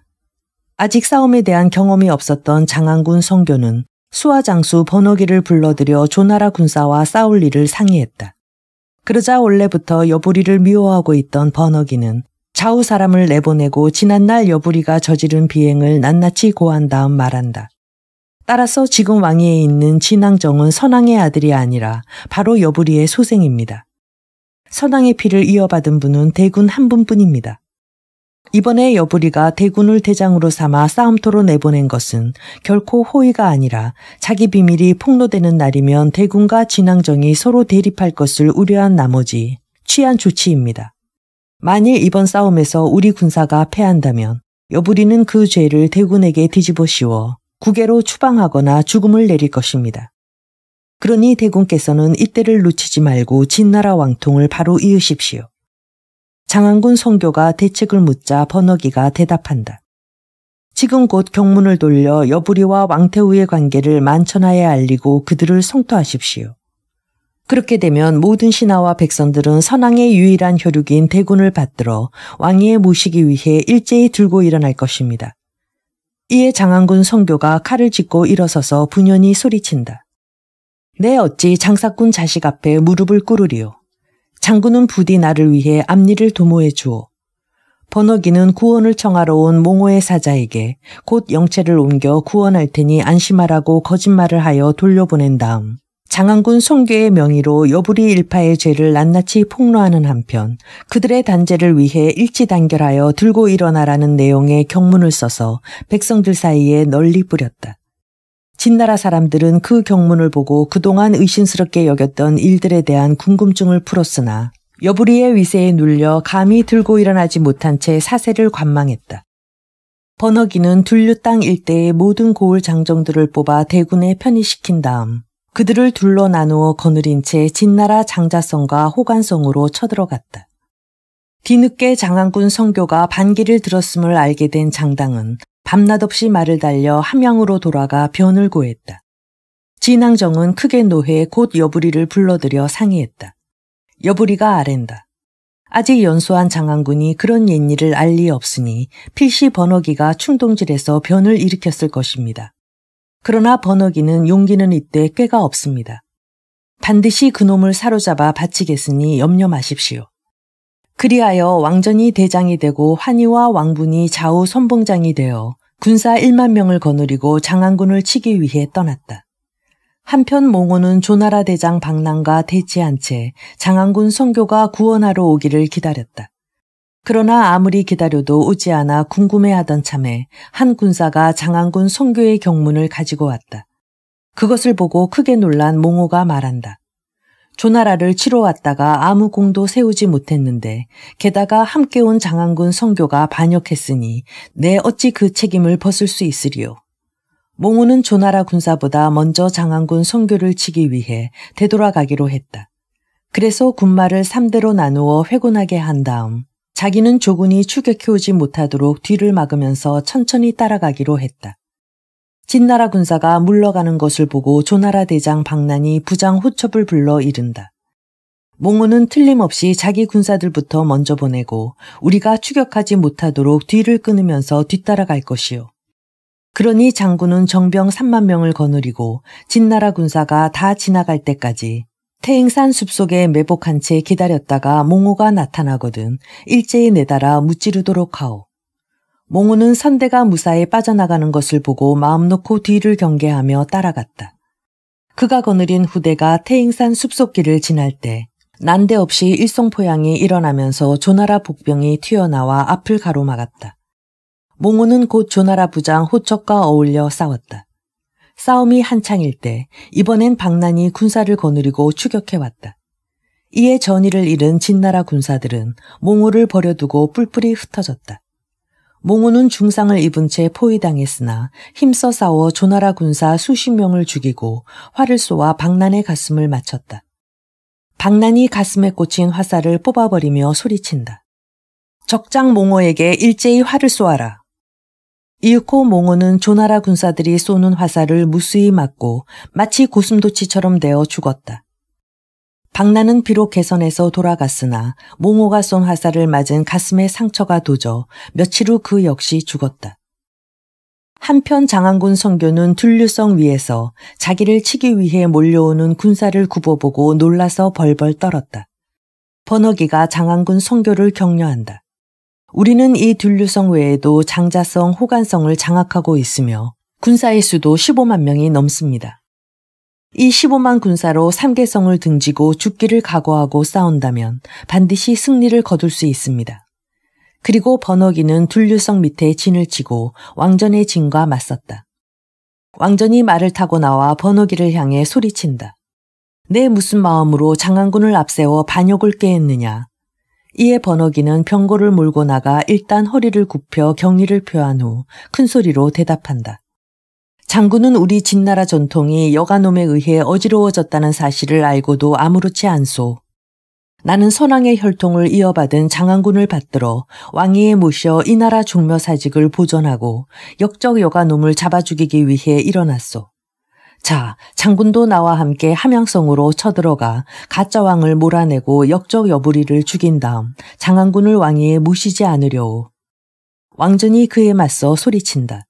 Speaker 1: 아직 싸움에 대한 경험이 없었던 장안군 성교는 수화장수 번호기를 불러들여 조나라 군사와 싸울 일을 상의했다. 그러자 원래부터 여부리를 미워하고 있던 번호기는 좌우 사람을 내보내고 지난날 여부리가 저지른 비행을 낱낱이 고한 다음 말한다. 따라서 지금 왕위에 있는 진왕정은 선왕의 아들이 아니라 바로 여부리의 소생입니다. 선왕의 피를 이어받은 분은 대군 한 분뿐입니다. 이번에 여부리가 대군을 대장으로 삼아 싸움터로 내보낸 것은 결코 호의가 아니라 자기 비밀이 폭로되는 날이면 대군과 진왕정이 서로 대립할 것을 우려한 나머지 취한 조치입니다. 만일 이번 싸움에서 우리 군사가 패한다면 여부리는 그 죄를 대군에게 뒤집어 씌워 국외로 추방하거나 죽음을 내릴 것입니다. 그러니 대군께서는 이때를 놓치지 말고 진나라 왕통을 바로 이으십시오. 장안군 성교가 대책을 묻자 번어기가 대답한다. 지금 곧 경문을 돌려 여부리와 왕태우의 관계를 만천하에 알리고 그들을 성토하십시오. 그렇게 되면 모든 신하와 백성들은 선왕의 유일한 혈육인 대군을 받들어 왕위에 모시기 위해 일제히 들고 일어날 것입니다. 이에 장안군 성교가 칼을 짚고 일어서서 분연히 소리친다. 내 어찌 장사꾼 자식 앞에 무릎을 꿇으리오. 장군은 부디 나를 위해 앞니를 도모해 주오. 번호기는 구원을 청하러 온 몽호의 사자에게 곧 영체를 옮겨 구원할 테니 안심하라고 거짓말을 하여 돌려보낸 다음 장안군 송교의 명의로 여부리 일파의 죄를 낱낱이 폭로하는 한편 그들의 단죄를 위해 일치단결하여 들고 일어나라는 내용의 경문을 써서 백성들 사이에 널리 뿌렸다. 진나라 사람들은 그 경문을 보고 그동안 의심스럽게 여겼던 일들에 대한 궁금증을 풀었으나 여부리의 위세에 눌려 감히 들고 일어나지 못한 채 사세를 관망했다. 번어기는 둘류 땅 일대의 모든 고을 장정들을 뽑아 대군에 편입시킨 다음 그들을 둘러 나누어 거느린 채 진나라 장자성과 호관성으로 쳐들어갔다. 뒤늦게 장안군 성교가 반기를 들었음을 알게 된 장당은 밤낮없이 말을 달려 함양으로 돌아가 변을 고했다. 진앙정은 크게 노해 곧 여부리를 불러들여 상의했다. 여부리가 아랜다. 아직 연소한 장안군이 그런 옛일을 알리 없으니 필시 번호기가 충동질에서 변을 일으켰을 것입니다. 그러나 번어기는 용기는 이때 꾀가 없습니다. 반드시 그놈을 사로잡아 바치겠으니 염려 마십시오. 그리하여 왕전이 대장이 되고 환희와 왕분이 좌우 선봉장이 되어 군사 1만 명을 거느리고 장안군을 치기 위해 떠났다. 한편 몽호는 조나라 대장 박남과 대치한 채 장안군 성교가 구원하러 오기를 기다렸다. 그러나 아무리 기다려도 오지 않아 궁금해하던 참에 한 군사가 장안군 성교의 경문을 가지고 왔다. 그것을 보고 크게 놀란 몽호가 말한다. 조나라를 치러 왔다가 아무 공도 세우지 못했는데 게다가 함께 온 장안군 성교가 반역했으니 내 어찌 그 책임을 벗을 수 있으리요. 몽우는 조나라 군사보다 먼저 장안군 성교를 치기 위해 되돌아가기로 했다. 그래서 군마를 3대로 나누어 회군하게 한 다음 자기는 조군이 추격해오지 못하도록 뒤를 막으면서 천천히 따라가기로 했다. 진나라 군사가 물러가는 것을 보고 조나라 대장 박난이 부장 호첩을 불러 이른다. 몽우는 틀림없이 자기 군사들부터 먼저 보내고 우리가 추격하지 못하도록 뒤를 끊으면서 뒤따라갈 것이요. 그러니 장군은 정병 3만 명을 거느리고 진나라 군사가 다 지나갈 때까지 태행산 숲속에 매복한 채 기다렸다가 몽우가 나타나거든 일제히 내달아 무찌르도록 하오. 몽우는 선대가 무사히 빠져나가는 것을 보고 마음 놓고 뒤를 경계하며 따라갔다. 그가 거느린 후대가 태행산 숲속길을 지날 때 난데없이 일송포양이 일어나면서 조나라 복병이 튀어나와 앞을 가로막았다. 몽우는곧 조나라 부장 호척과 어울려 싸웠다. 싸움이 한창일 때 이번엔 박난이 군사를 거느리고 추격해왔다. 이에 전의를 잃은 진나라 군사들은 몽우를 버려두고 뿔뿔이 흩어졌다. 몽우는 중상을 입은 채 포위당했으나 힘써 싸워 조나라 군사 수십 명을 죽이고 활을 쏘아 박난의 가슴을 맞췄다. 박난이 가슴에 꽂힌 화살을 뽑아버리며 소리친다. 적장 몽호에게 일제히 활을 쏘아라. 이윽고 몽호는 조나라 군사들이 쏘는 화살을 무수히 맞고 마치 고슴도치처럼 되어 죽었다. 박나는 비록 개선에서 돌아갔으나 몽호가 쏜 화살을 맞은 가슴에 상처가 도져 며칠 후 그 역시 죽었다. 한편 장안군 성교는 둘류성 위에서 자기를 치기 위해 몰려오는 군사를 굽어보고 놀라서 벌벌 떨었다. 번어기가 장안군 성교를 격려한다. 우리는 이 둔류성 외에도 장자성, 호관성을 장악하고 있으며 군사의 수도 15만 명이 넘습니다. 이 15만 군사로 삼계성을 등지고 죽기를 각오하고 싸운다면 반드시 승리를 거둘 수 있습니다. 그리고 번어기는 둔류성 밑에 진을 치고 왕전의 진과 맞섰다. 왕전이 말을 타고 나와 번어기를 향해 소리친다. 내 무슨 마음으로 장안군을 앞세워 반역을 깨했느냐. 이에 번어기는 병고를 몰고 나가 일단 허리를 굽혀 경의를 표한 후 큰 소리로 대답한다. 장군은 우리 진나라 전통이 여가놈에 의해 어지러워졌다는 사실을 알고도 아무렇지 않소. 나는 선왕의 혈통을 이어받은 장안군을 받들어 왕위에 모셔 이 나라 종묘사직을 보존하고 역적 여가놈을 잡아 죽이기 위해 일어났소. 자, 장군도 나와 함께 함양성으로 쳐들어가 가짜 왕을 몰아내고 역적 여부리를 죽인 다음 장안군을 왕위에모시지 않으려오. 왕전이 그에 맞서 소리친다.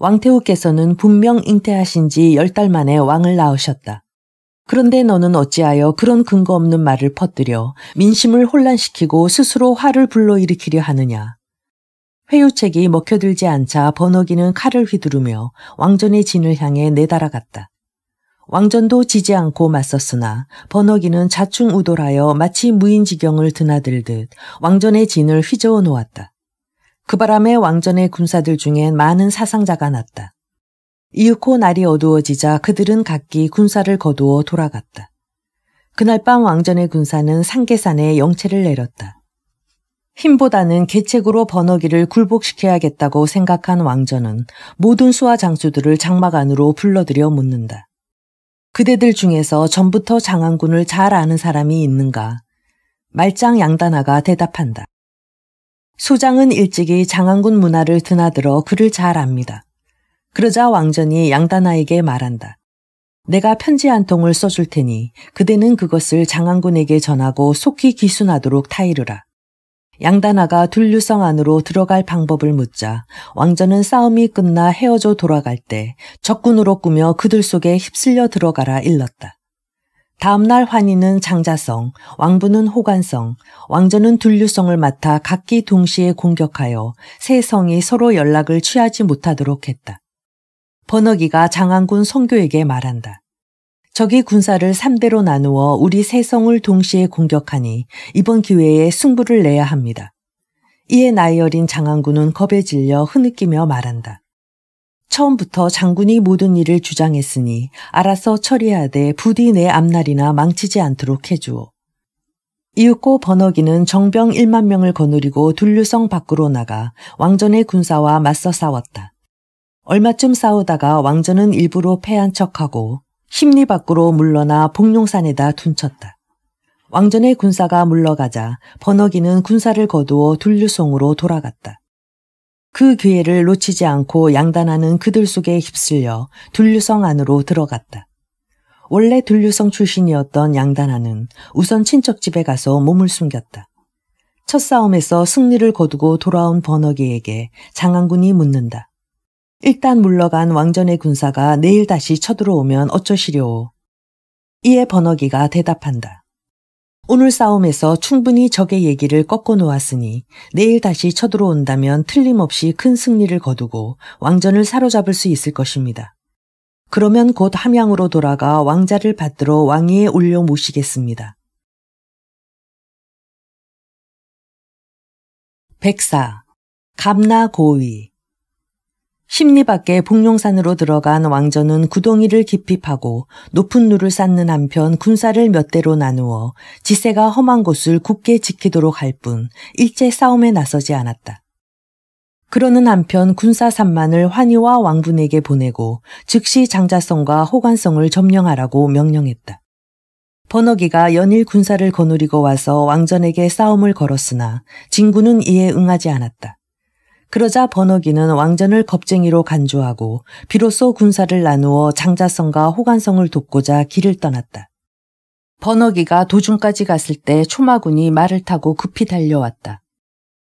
Speaker 1: 왕태후께서는 분명 잉태하신 지 열 달 만에 왕을 낳으셨다. 그런데 너는 어찌하여 그런 근거 없는 말을 퍼뜨려 민심을 혼란시키고 스스로 화를 불러일으키려 하느냐. 회유책이 먹혀들지 않자 번호기는 칼을 휘두르며 왕전의 진을 향해 내달아갔다. 왕전도 지지 않고 맞섰으나 번호기는 자충우돌하여 마치 무인지경을 드나들듯 왕전의 진을 휘저어 놓았다. 그 바람에 왕전의 군사들 중엔 많은 사상자가 났다. 이윽고 날이 어두워지자 그들은 각기 군사를 거두어 돌아갔다. 그날 밤 왕전의 군사는 상계산에 영체를 내렸다. 힘보다는 계책으로 번어기를 굴복시켜야겠다고 생각한 왕전은 모든 수하 장수들을 장막 안으로 불러들여 묻는다. 그대들 중에서 전부터 장안군을 잘 아는 사람이 있는가? 말짱 양다나가 대답한다. 소장은 일찍이 장안군 문화를 드나들어 그를 잘 압니다. 그러자 왕전이 양다나에게 말한다. 내가 편지 한 통을 써줄 테니 그대는 그것을 장안군에게 전하고 속히 기순하도록 타이르라. 양다나가 둘류성 안으로 들어갈 방법을 묻자 왕자는 싸움이 끝나 헤어져 돌아갈 때 적군으로 꾸며 그들 속에 휩쓸려 들어가라 일렀다. 다음날 환희는 장자성, 왕부는 호관성, 왕전은 둘류성을 맡아 각기 동시에 공격하여 세 성이 서로 연락을 취하지 못하도록 했다. 번어기가 장안군 성교에게 말한다. 적이 군사를 3대로 나누어 우리 세성을 동시에 공격하니 이번 기회에 승부를 내야 합니다. 이에 나이 어린 장안군은 겁에 질려 흐느끼며 말한다. 처음부터 장군이 모든 일을 주장했으니 알아서 처리하되 부디 내 앞날이나 망치지 않도록 해주오. 이윽고 번어기는 정병 1만 명을 거느리고 둘류성 밖으로 나가 왕전의 군사와 맞서 싸웠다. 얼마쯤 싸우다가 왕전은 일부러 패한 척하고 심리 밖으로 물러나 복룡산에다 둔쳤다. 왕전의 군사가 물러가자 번어기는 군사를 거두어 둘류성으로 돌아갔다. 그 기회를 놓치지 않고 양단하는 그들 속에 휩쓸려 둘류성 안으로 들어갔다. 원래 둘류성 출신이었던 양단하는 우선 친척 집에 가서 몸을 숨겼다. 첫 싸움에서 승리를 거두고 돌아온 번어기에게 장안군이 묻는다. 일단 물러간 왕전의 군사가 내일 다시 쳐들어오면 어쩌시려. 이에 번어기가 대답한다. 오늘 싸움에서 충분히 적의 얘기를 꺾어 놓았으니 내일 다시 쳐들어온다면 틀림없이 큰 승리를 거두고 왕전을 사로잡을 수 있을 것입니다. 그러면 곧 함양으로 돌아가 왕자를 받들어 왕위에 올려 모시겠습니다. 백사 4 감나 고위 심리 밖에 복룡산으로 들어간 왕전은 구덩이를 깊이 파고 높은 누를 쌓는 한편 군사를 몇 대로 나누어 지세가 험한 곳을 굳게 지키도록 할 뿐 일제 싸움에 나서지 않았다. 그러는 한편 군사 산만을 환희와 왕분에게 보내고 즉시 장자성과 호관성을 점령하라고 명령했다. 번어기가 연일 군사를 거느리고 와서 왕전에게 싸움을 걸었으나 진구는 이에 응하지 않았다. 그러자 번호기는 왕전을 겁쟁이로 간주하고 비로소 군사를 나누어 장자성과 호간성을 돕고자 길을 떠났다. 번호기가 도중까지 갔을 때 초마군이 말을 타고 급히 달려왔다.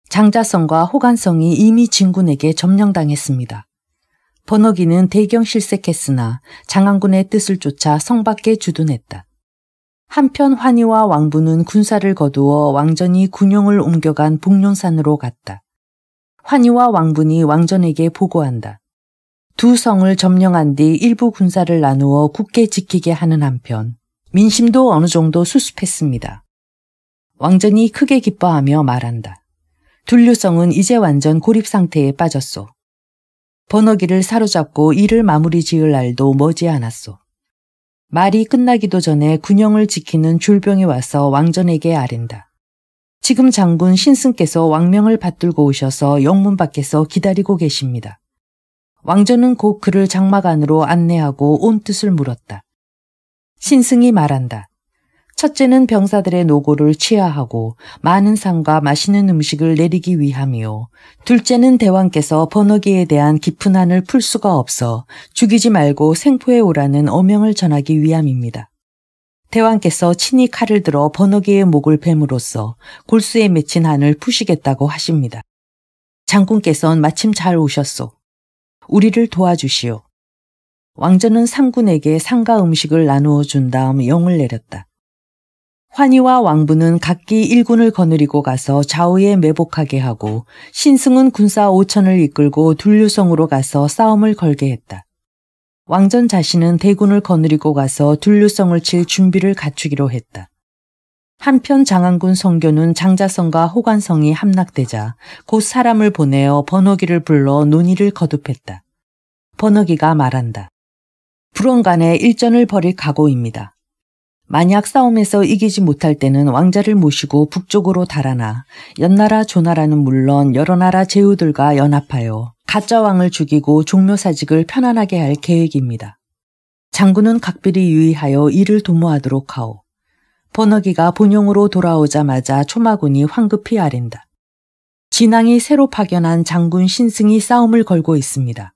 Speaker 1: 장자성과 호간성이 이미 진군에게 점령당했습니다. 번호기는 대경 실색했으나 장안군의 뜻을 쫓아 성 밖에 주둔했다. 한편 환희와 왕부는 군사를 거두어 왕전이 군용을 옮겨간 북룡산으로 갔다. 환희와 왕분이 왕전에게 보고한다. 두 성을 점령한 뒤 일부 군사를 나누어 굳게 지키게 하는 한편 민심도 어느 정도 수습했습니다. 왕전이 크게 기뻐하며 말한다. 둘류성은 이제 완전 고립 상태에 빠졌소. 번호기를 사로잡고 일을 마무리 지을 날도 머지않았소. 말이 끝나기도 전에 군영을 지키는 줄병이 와서 왕전에게 아랜다. 지금 장군 신승께서 왕명을 받들고 오셔서 영문 밖에서 기다리고 계십니다. 왕전은 곧 그를 장막 안으로 안내하고 온 뜻을 물었다. 신승이 말한다. 첫째는 병사들의 노고를 취하하고 많은 상과 맛있는 음식을 내리기 위함이요. 둘째는 대왕께서 번호기에 대한 깊은 한을 풀 수가 없어 죽이지 말고 생포해 오라는 어명을 전하기 위함입니다. 대왕께서 친히 칼을 들어 번호기의 목을 뱀으로써 골수에 맺힌 한을 푸시겠다고 하십니다. 장군께서는 마침 잘 오셨소. 우리를 도와주시오. 왕전은 상군에게 상가 음식을 나누어 준 다음 영을 내렸다. 환희와 왕부는 각기 일군을 거느리고 가서 좌우에 매복하게 하고 신승은 군사 오천을 이끌고 둘류성으로 가서 싸움을 걸게 했다. 왕전 자신은 대군을 거느리고 가서 둘류성을 칠 준비를 갖추기로 했다. 한편 장안군 성교는 장자성과 호관성이 함락되자 곧 사람을 보내어 번호기를 불러 논의를 거듭했다. 번호기가 말한다. 불원간에 일전을 벌일 각오입니다. 만약 싸움에서 이기지 못할 때는 왕자를 모시고 북쪽으로 달아나 연나라 조나라는 물론 여러 나라 제후들과 연합하여 가짜 왕을 죽이고 종묘사직을 편안하게 할 계획입니다. 장군은 각별히 유의하여 이를 도모하도록 하오. 번어기가 본영으로 돌아오자마자 초마군이 황급히 아린다. 진앙이 새로 파견한 장군 신승이 싸움을 걸고 있습니다.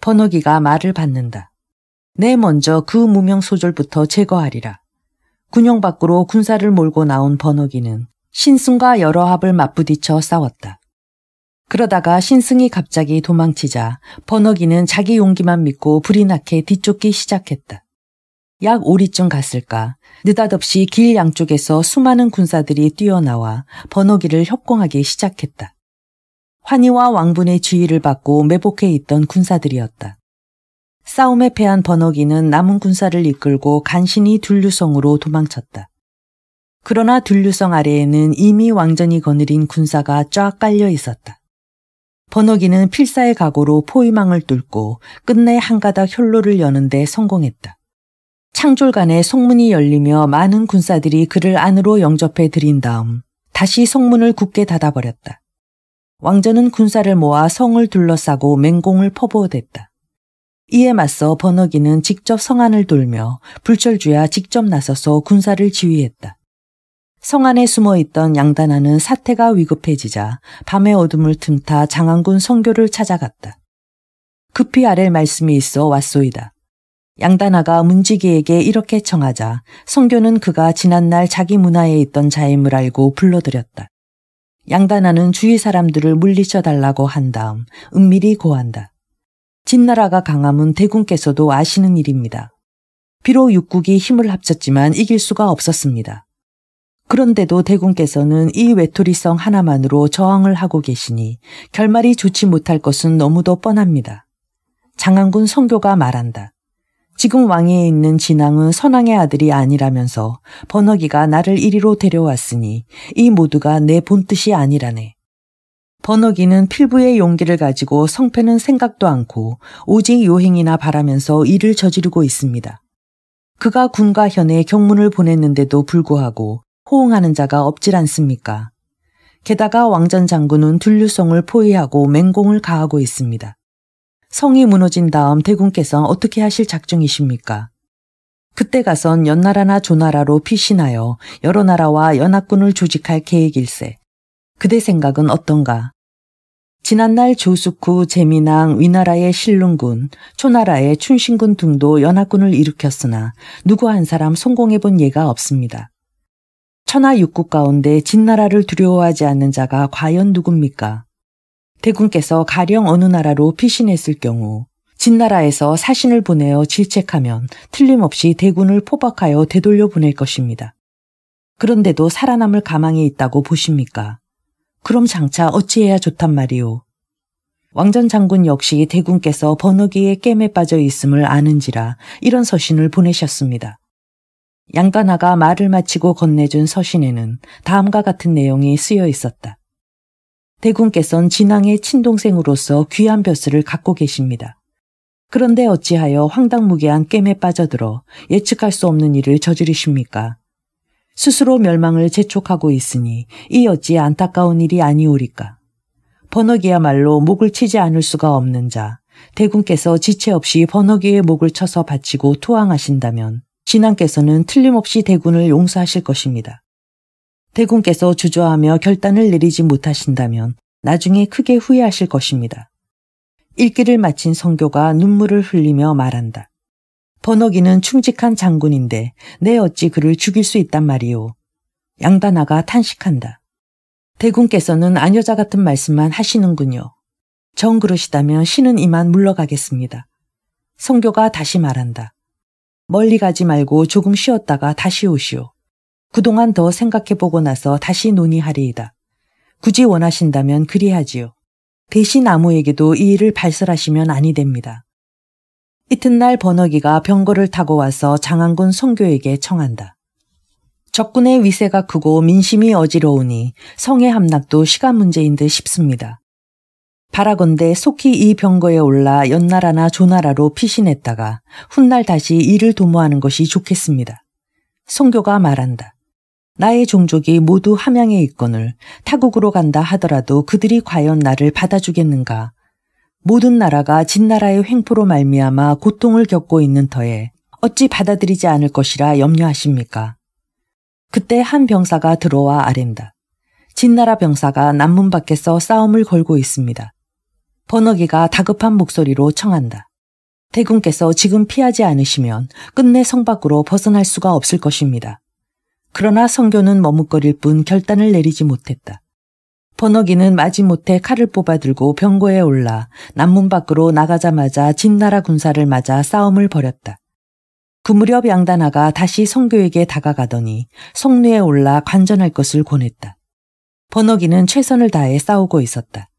Speaker 1: 번어기가 말을 받는다. 내 먼저 그 무명 소절부터 제거하리라. 군용 밖으로 군사를 몰고 나온 번어기는 신승과 여러 합을 맞부딪혀 싸웠다. 그러다가 신승이 갑자기 도망치자 번어기는 자기 용기만 믿고 불이 나게 뒤쫓기 시작했다. 약 오리쯤 갔을까 느닷없이 길 양쪽에서 수많은 군사들이 뛰어나와 번어기를 협공하기 시작했다. 환희와 왕분의 주의를 받고 매복해 있던 군사들이었다. 싸움에 패한 번어기는 남은 군사를 이끌고 간신히 둘류성으로 도망쳤다. 그러나 둘류성 아래에는 이미 왕전이 거느린 군사가 쫙 깔려 있었다. 번호기는 필사의 각오로 포위망을 뚫고 끝내 한 가닥 혈로를 여는데 성공했다. 창졸간에 성문이 열리며 많은 군사들이 그를 안으로 영접해 드린 다음 다시 성문을 굳게 닫아버렸다. 왕전은 군사를 모아 성을 둘러싸고 맹공을 퍼부어댔다. 이에 맞서 번어기는 직접 성안을 돌며 불철주야 직접 나서서 군사를 지휘했다. 성 안에 숨어 있던 양단아는 사태가 위급해지자 밤의 어둠을 틈타 장안군 성교를 찾아갔다. 급히 아랠 말씀이 있어 왔소이다. 양단아가 문지기에게 이렇게 청하자 성교는 그가 지난날 자기 문화에 있던 자임을 알고 불러들였다. 양단아는 주위 사람들을 물리쳐 달라고 한 다음 은밀히 고한다. 진나라가 강함은 대군께서도 아시는 일입니다. 비록 육국이 힘을 합쳤지만 이길 수가 없었습니다. 그런데도 대군께서는 이 외톨이성 하나만으로 저항을 하고 계시니 결말이 좋지 못할 것은 너무도 뻔합니다. 장안군 성교가 말한다. 지금 왕위에 있는 진왕은 선왕의 아들이 아니라면서 번어기가 나를 이리로 데려왔으니 이 모두가 내 본뜻이 아니라네. 번어기는 필부의 용기를 가지고 성패는 생각도 않고 오직 요행이나 바라면서 일을 저지르고 있습니다. 그가 군과 현에 경문을 보냈는데도 불구하고 호응하는 자가 없질 않습니까? 게다가 왕전 장군은 둘류성을 포위하고 맹공을 가하고 있습니다. 성이 무너진 다음 대군께서 어떻게 하실 작정이십니까? 그때 가선 연나라나 조나라로 피신하여 여러 나라와 연합군을 조직할 계획일세. 그대 생각은 어떤가? 지난날 조숙후, 재민왕, 위나라의 신 l 군 초나라의 춘신군 등도 연합군을 일으켰으나 누구 한 사람 성공해본 예가 없습니다. 천하 육국 가운데 진나라를 두려워하지 않는 자가 과연 누굽니까? 대군께서 가령 어느 나라로 피신했을 경우 진나라에서 사신을 보내어 질책하면 틀림없이 대군을 포박하여 되돌려 보낼 것입니다. 그런데도 살아남을 가망이 있다고 보십니까? 그럼 장차 어찌해야 좋단 말이오. 왕전 장군 역시 대군께서 번호기에 깸에 빠져 있음을 아는지라 이런 서신을 보내셨습니다. 양가나가 말을 마치고 건네준 서신에는 다음과 같은 내용이 쓰여 있었다. 대군께선진앙의 친동생으로서 귀한 벼슬을 갖고 계십니다. 그런데 어찌하여 황당무계한 게임에 빠져들어 예측할 수 없는 일을 저지르십니까? 스스로 멸망을 재촉하고 있으니 이 어찌 안타까운 일이 아니오리까? 번역이야말로 목을 치지 않을 수가 없는 자, 대군께서 지체 없이 번역이의 목을 쳐서 바치고 투항하신다면 신앙께서는 틀림없이 대군을 용서하실 것입니다. 대군께서 주저하며 결단을 내리지 못하신다면 나중에 크게 후회하실 것입니다. 읽기를 마친 성교가 눈물을 흘리며 말한다. 번어기는 충직한 장군인데 내 어찌 그를 죽일 수 있단 말이오. 양다나가 탄식한다. 대군께서는 아녀자 같은 말씀만 하시는군요. 정 그러시다면 신은 이만 물러가겠습니다. 성교가 다시 말한다. 멀리 가지 말고 조금 쉬었다가 다시 오시오. 그동안 더 생각해보고 나서 다시 논의하리이다. 굳이 원하신다면 그리하지요. 대신 아무에게도 이 일을 발설하시면 아니 됩니다. 이튿날 번어기가 병거를 타고 와서 장안군 성교에게 청한다. 적군의 위세가 크고 민심이 어지러우니 성의 함락도 시간 문제인 듯 싶습니다. 바라건대 속히 이 병거에 올라 연나라나 조나라로 피신했다가 훗날 다시 이를 도모하는 것이 좋겠습니다. 성교가 말한다. 나의 종족이 모두 함양에 있거을 타국으로 간다 하더라도 그들이 과연 나를 받아주겠는가. 모든 나라가 진나라의 횡포로 말미암아 고통을 겪고 있는 터에 어찌 받아들이지 않을 것이라 염려하십니까? 그때 한 병사가 들어와 아랜다. 진나라 병사가 남문 밖에서 싸움을 걸고 있습니다. 번어기가 다급한 목소리로 청한다. 대군께서 지금 피하지 않으시면 끝내 성 밖으로 벗어날 수가 없을 것입니다. 그러나 성교는 머뭇거릴 뿐 결단을 내리지 못했다. 번어기는 마지못해 칼을 뽑아들고 병고에 올라 남문 밖으로 나가자마자 진나라 군사를 맞아 싸움을 벌였다. 그 무렵 양단아가 다시 성교에게 다가가더니 성루에 올라 관전할 것을 권했다. 번어기는 최선을 다해 싸우고 있었다.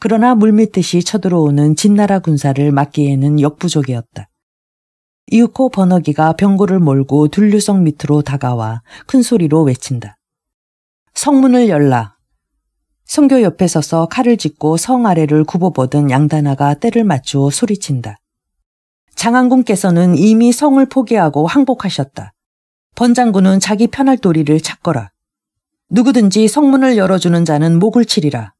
Speaker 1: 그러나 물밑듯이 쳐들어오는 진나라 군사를 막기에는 역부족이었다. 이윽고 번어기가 병구를 몰고 둘류성 밑으로 다가와 큰 소리로 외친다. 성문을 열라. 성교 옆에 서서 칼을 짚고 성 아래를 굽어보던 양다나가 때를 맞추어 소리친다. 장안군께서는 이미 성을 포기하고 항복하셨다. 번장군은 자기 편할 도리를 찾거라. 누구든지 성문을 열어주는 자는 목을 치리라.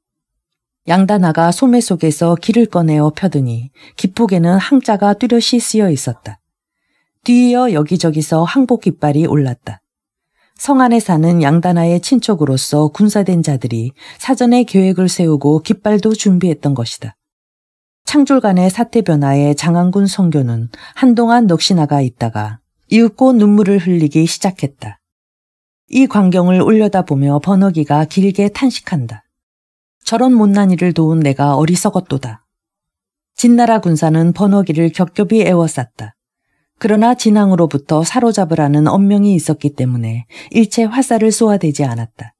Speaker 1: 양다나가 소매 속에서 길을 꺼내어 펴더니 기폭에는 항자가 뚜렷이 쓰여 있었다. 뒤이어 여기저기서 항복 깃발이 올랐다. 성 안에 사는 양다나의 친척으로서 군사된 자들이 사전에 계획을 세우고 깃발도 준비했던 것이다. 창졸간의 사태 변화에 장안군 성교는 한동안 넋이 나가 있다가 이윽고 눈물을 흘리기 시작했다. 이 광경을 올려다보며 번어기가 길게 탄식한다. 저런 못난 이를 도운 내가 어리석었도다. 진나라 군사는 번호기를 겹겹이 애워쌌다. 그러나 진앙으로부터 사로잡으라는 엄명이 있었기 때문에 일체 화살을 쏘아대지 않았다.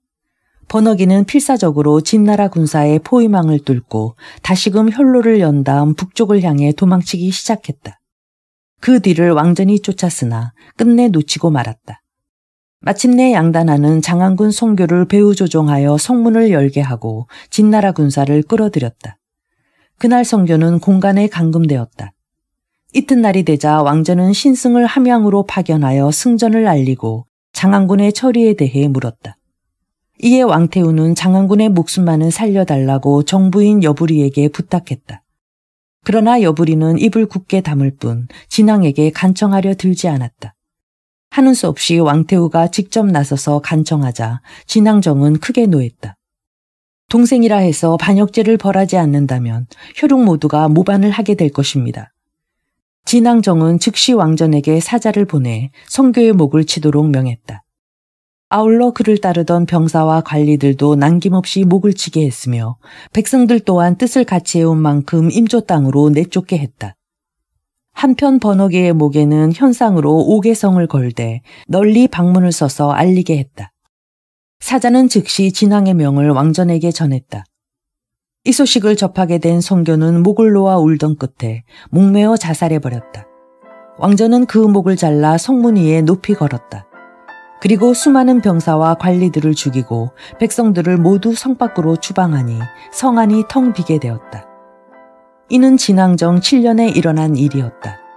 Speaker 1: 번어기는 필사적으로 진나라 군사의 포위망을 뚫고 다시금 혈로를 연 다음 북쪽을 향해 도망치기 시작했다. 그 뒤를 왕전히 쫓았으나 끝내 놓치고 말았다. 마침내 양단하는 장안군 송교를 배후 조종하여 성문을 열게 하고 진나라 군사를 끌어들였다. 그날 성교는 공간에 감금되었다. 이튿날이 되자 왕자는 신승을 함양으로 파견하여 승전을 알리고 장안군의 처리에 대해 물었다. 이에 왕태우는 장안군의 목숨만은 살려달라고 정부인 여부리에게 부탁했다. 그러나 여부리는 입을 굳게 담을 뿐 진왕에게 간청하려 들지 않았다. 하는 수 없이 왕태우가 직접 나서서 간청하자 진항정은 크게 노했다. 동생이라 해서 반역죄를 벌하지 않는다면 효룡 모두가 모반을 하게 될 것입니다. 진항정은 즉시 왕전에게 사자를 보내 성교의 목을 치도록 명했다. 아울러 그를 따르던 병사와 관리들도 남김없이 목을 치게 했으며 백성들 또한 뜻을 같이 해온 만큼 임조 땅으로 내쫓게 했다. 한편 번호계의 목에는 현상으로 오개성을 걸되 널리 방문을 써서 알리게 했다. 사자는 즉시 진왕의 명을 왕전에게 전했다. 이 소식을 접하게 된 성교는 목을 놓아 울던 끝에 목매어 자살해버렸다. 왕전은 그 목을 잘라 성문 위에 높이 걸었다. 그리고 수많은 병사와 관리들을 죽이고 백성들을 모두 성 밖으로 추방하니 성안이 텅 비게 되었다. 이는 진앙정 7년에 일어난 일이었다.